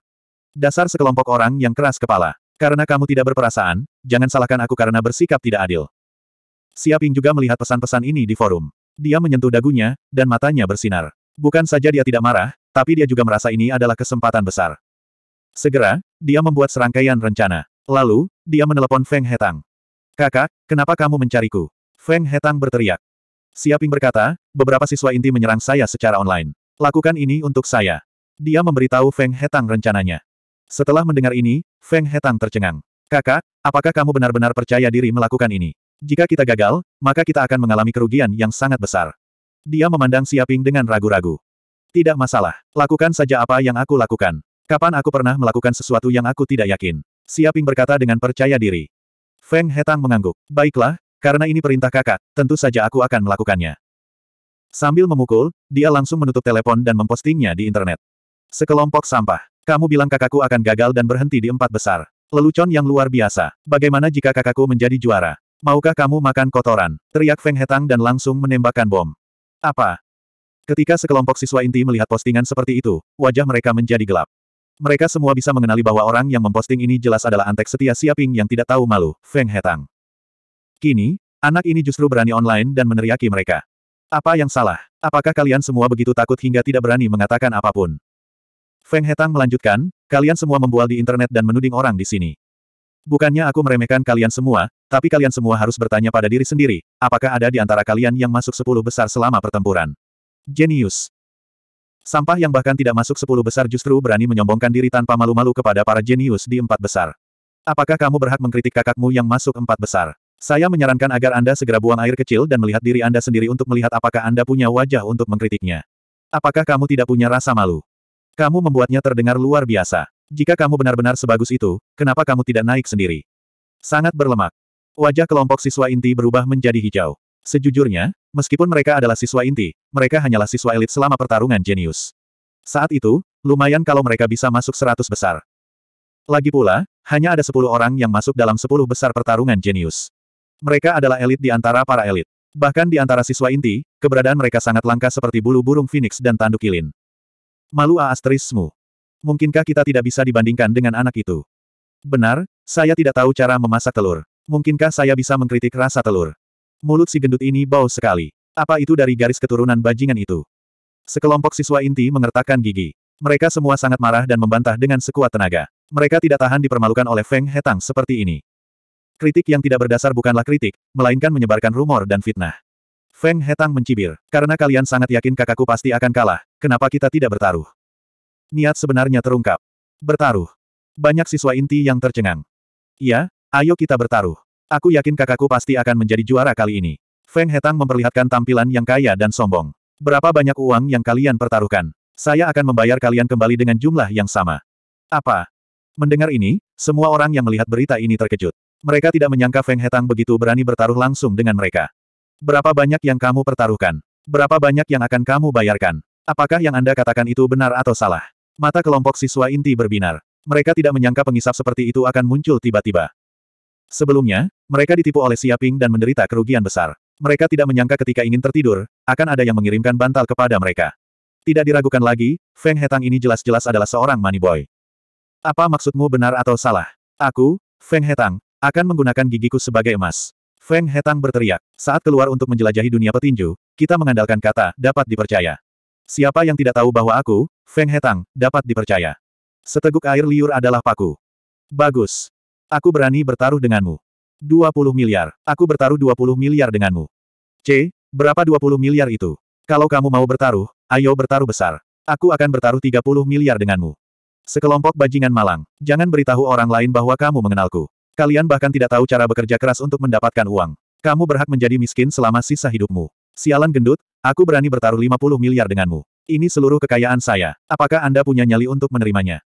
Dasar sekelompok orang yang keras kepala. Karena kamu tidak berperasaan, jangan salahkan aku karena bersikap tidak adil. Siaping juga melihat pesan-pesan ini di forum. Dia menyentuh dagunya, dan matanya bersinar. Bukan saja dia tidak marah, tapi dia juga merasa ini adalah kesempatan besar. Segera, dia membuat serangkaian rencana. Lalu, dia menelepon Feng Hetang. Kakak, kenapa kamu mencariku? Feng Hetang berteriak. Siaping berkata, beberapa siswa inti menyerang saya secara online. Lakukan ini untuk saya. Dia memberitahu Feng Hetang rencananya. Setelah mendengar ini, Feng Hetang tercengang. Kakak, apakah kamu benar-benar percaya diri melakukan ini? Jika kita gagal, maka kita akan mengalami kerugian yang sangat besar. Dia memandang Siaping dengan ragu-ragu. Tidak masalah. Lakukan saja apa yang aku lakukan. Kapan aku pernah melakukan sesuatu yang aku tidak yakin? Siaping berkata dengan percaya diri. Feng Hetang mengangguk. Baiklah, karena ini perintah kakak, tentu saja aku akan melakukannya. Sambil memukul, dia langsung menutup telepon dan mempostingnya di internet. Sekelompok sampah. Kamu bilang kakakku akan gagal dan berhenti di empat besar. Lelucon yang luar biasa. Bagaimana jika kakakku menjadi juara? Maukah kamu makan kotoran? Teriak Feng Hetang dan langsung menembakkan bom. Apa? Ketika sekelompok siswa inti melihat postingan seperti itu, wajah mereka menjadi gelap. Mereka semua bisa mengenali bahwa orang yang memposting ini jelas adalah antek setia Siaping yang tidak tahu malu, Feng Hetang. Kini, anak ini justru berani online dan meneriaki mereka. Apa yang salah? Apakah kalian semua begitu takut hingga tidak berani mengatakan apapun? Feng Hetang melanjutkan, kalian semua membual di internet dan menuding orang di sini. Bukannya aku meremehkan kalian semua, tapi kalian semua harus bertanya pada diri sendiri, apakah ada di antara kalian yang masuk sepuluh besar selama pertempuran? Genius. Sampah yang bahkan tidak masuk sepuluh besar justru berani menyombongkan diri tanpa malu-malu kepada para jenius di empat besar. Apakah kamu berhak mengkritik kakakmu yang masuk empat besar? Saya menyarankan agar Anda segera buang air kecil dan melihat diri Anda sendiri untuk melihat apakah Anda punya wajah untuk mengkritiknya. Apakah kamu tidak punya rasa malu? Kamu membuatnya terdengar luar biasa. Jika kamu benar-benar sebagus itu, kenapa kamu tidak naik sendiri? Sangat berlemak. Wajah kelompok siswa inti berubah menjadi hijau. Sejujurnya, meskipun mereka adalah siswa inti, mereka hanyalah siswa elit selama pertarungan jenius. Saat itu, lumayan kalau mereka bisa masuk seratus besar. Lagi pula, hanya ada sepuluh orang yang masuk dalam sepuluh besar pertarungan jenius. Mereka adalah elit di antara para elit. Bahkan di antara siswa inti, keberadaan mereka sangat langka seperti bulu burung phoenix dan tanduk kilin. Malu Aastrismu. Mungkinkah kita tidak bisa dibandingkan dengan anak itu? Benar, saya tidak tahu cara memasak telur. Mungkinkah saya bisa mengkritik rasa telur? Mulut si gendut ini bau sekali. Apa itu dari garis keturunan bajingan itu? Sekelompok siswa inti mengertakkan gigi. Mereka semua sangat marah dan membantah dengan sekuat tenaga. Mereka tidak tahan dipermalukan oleh Feng Hetang seperti ini. Kritik yang tidak berdasar bukanlah kritik, melainkan menyebarkan rumor dan fitnah. Feng Hetang mencibir, karena kalian sangat yakin kakakku pasti akan kalah, kenapa kita tidak bertaruh? Niat sebenarnya terungkap. Bertaruh. Banyak siswa inti yang tercengang. Iya, ayo kita bertaruh. Aku yakin kakakku pasti akan menjadi juara kali ini. Feng Hetang memperlihatkan tampilan yang kaya dan sombong. Berapa banyak uang yang kalian pertaruhkan? Saya akan membayar kalian kembali dengan jumlah yang sama. Apa? Mendengar ini, semua orang yang melihat berita ini terkejut. Mereka tidak menyangka Feng Hetang begitu berani bertaruh langsung dengan mereka. Berapa banyak yang kamu pertaruhkan? Berapa banyak yang akan kamu bayarkan? Apakah yang Anda katakan itu benar atau salah? Mata kelompok siswa inti berbinar. Mereka tidak menyangka pengisap seperti itu akan muncul tiba-tiba. Sebelumnya, mereka ditipu oleh Siaping dan menderita kerugian besar. Mereka tidak menyangka ketika ingin tertidur, akan ada yang mengirimkan bantal kepada mereka. Tidak diragukan lagi, Feng Hetang ini jelas-jelas adalah seorang money boy. Apa maksudmu benar atau salah? Aku, Feng Hetang, akan menggunakan gigiku sebagai emas. Feng Hetang berteriak. Saat keluar untuk menjelajahi dunia petinju, kita mengandalkan kata, dapat dipercaya. Siapa yang tidak tahu bahwa aku, Feng Hetang, dapat dipercaya. Seteguk air liur adalah paku. Bagus. Aku berani bertaruh denganmu. 20 miliar. Aku bertaruh 20 miliar denganmu. C, berapa 20 miliar itu? Kalau kamu mau bertaruh, ayo bertaruh besar. Aku akan bertaruh 30 miliar denganmu. Sekelompok bajingan malang. Jangan beritahu orang lain bahwa kamu mengenalku. Kalian bahkan tidak tahu cara bekerja keras untuk mendapatkan uang. Kamu berhak menjadi miskin selama sisa hidupmu. Sialan gendut, aku berani bertaruh 50 miliar denganmu. Ini seluruh kekayaan saya. Apakah Anda punya nyali untuk menerimanya?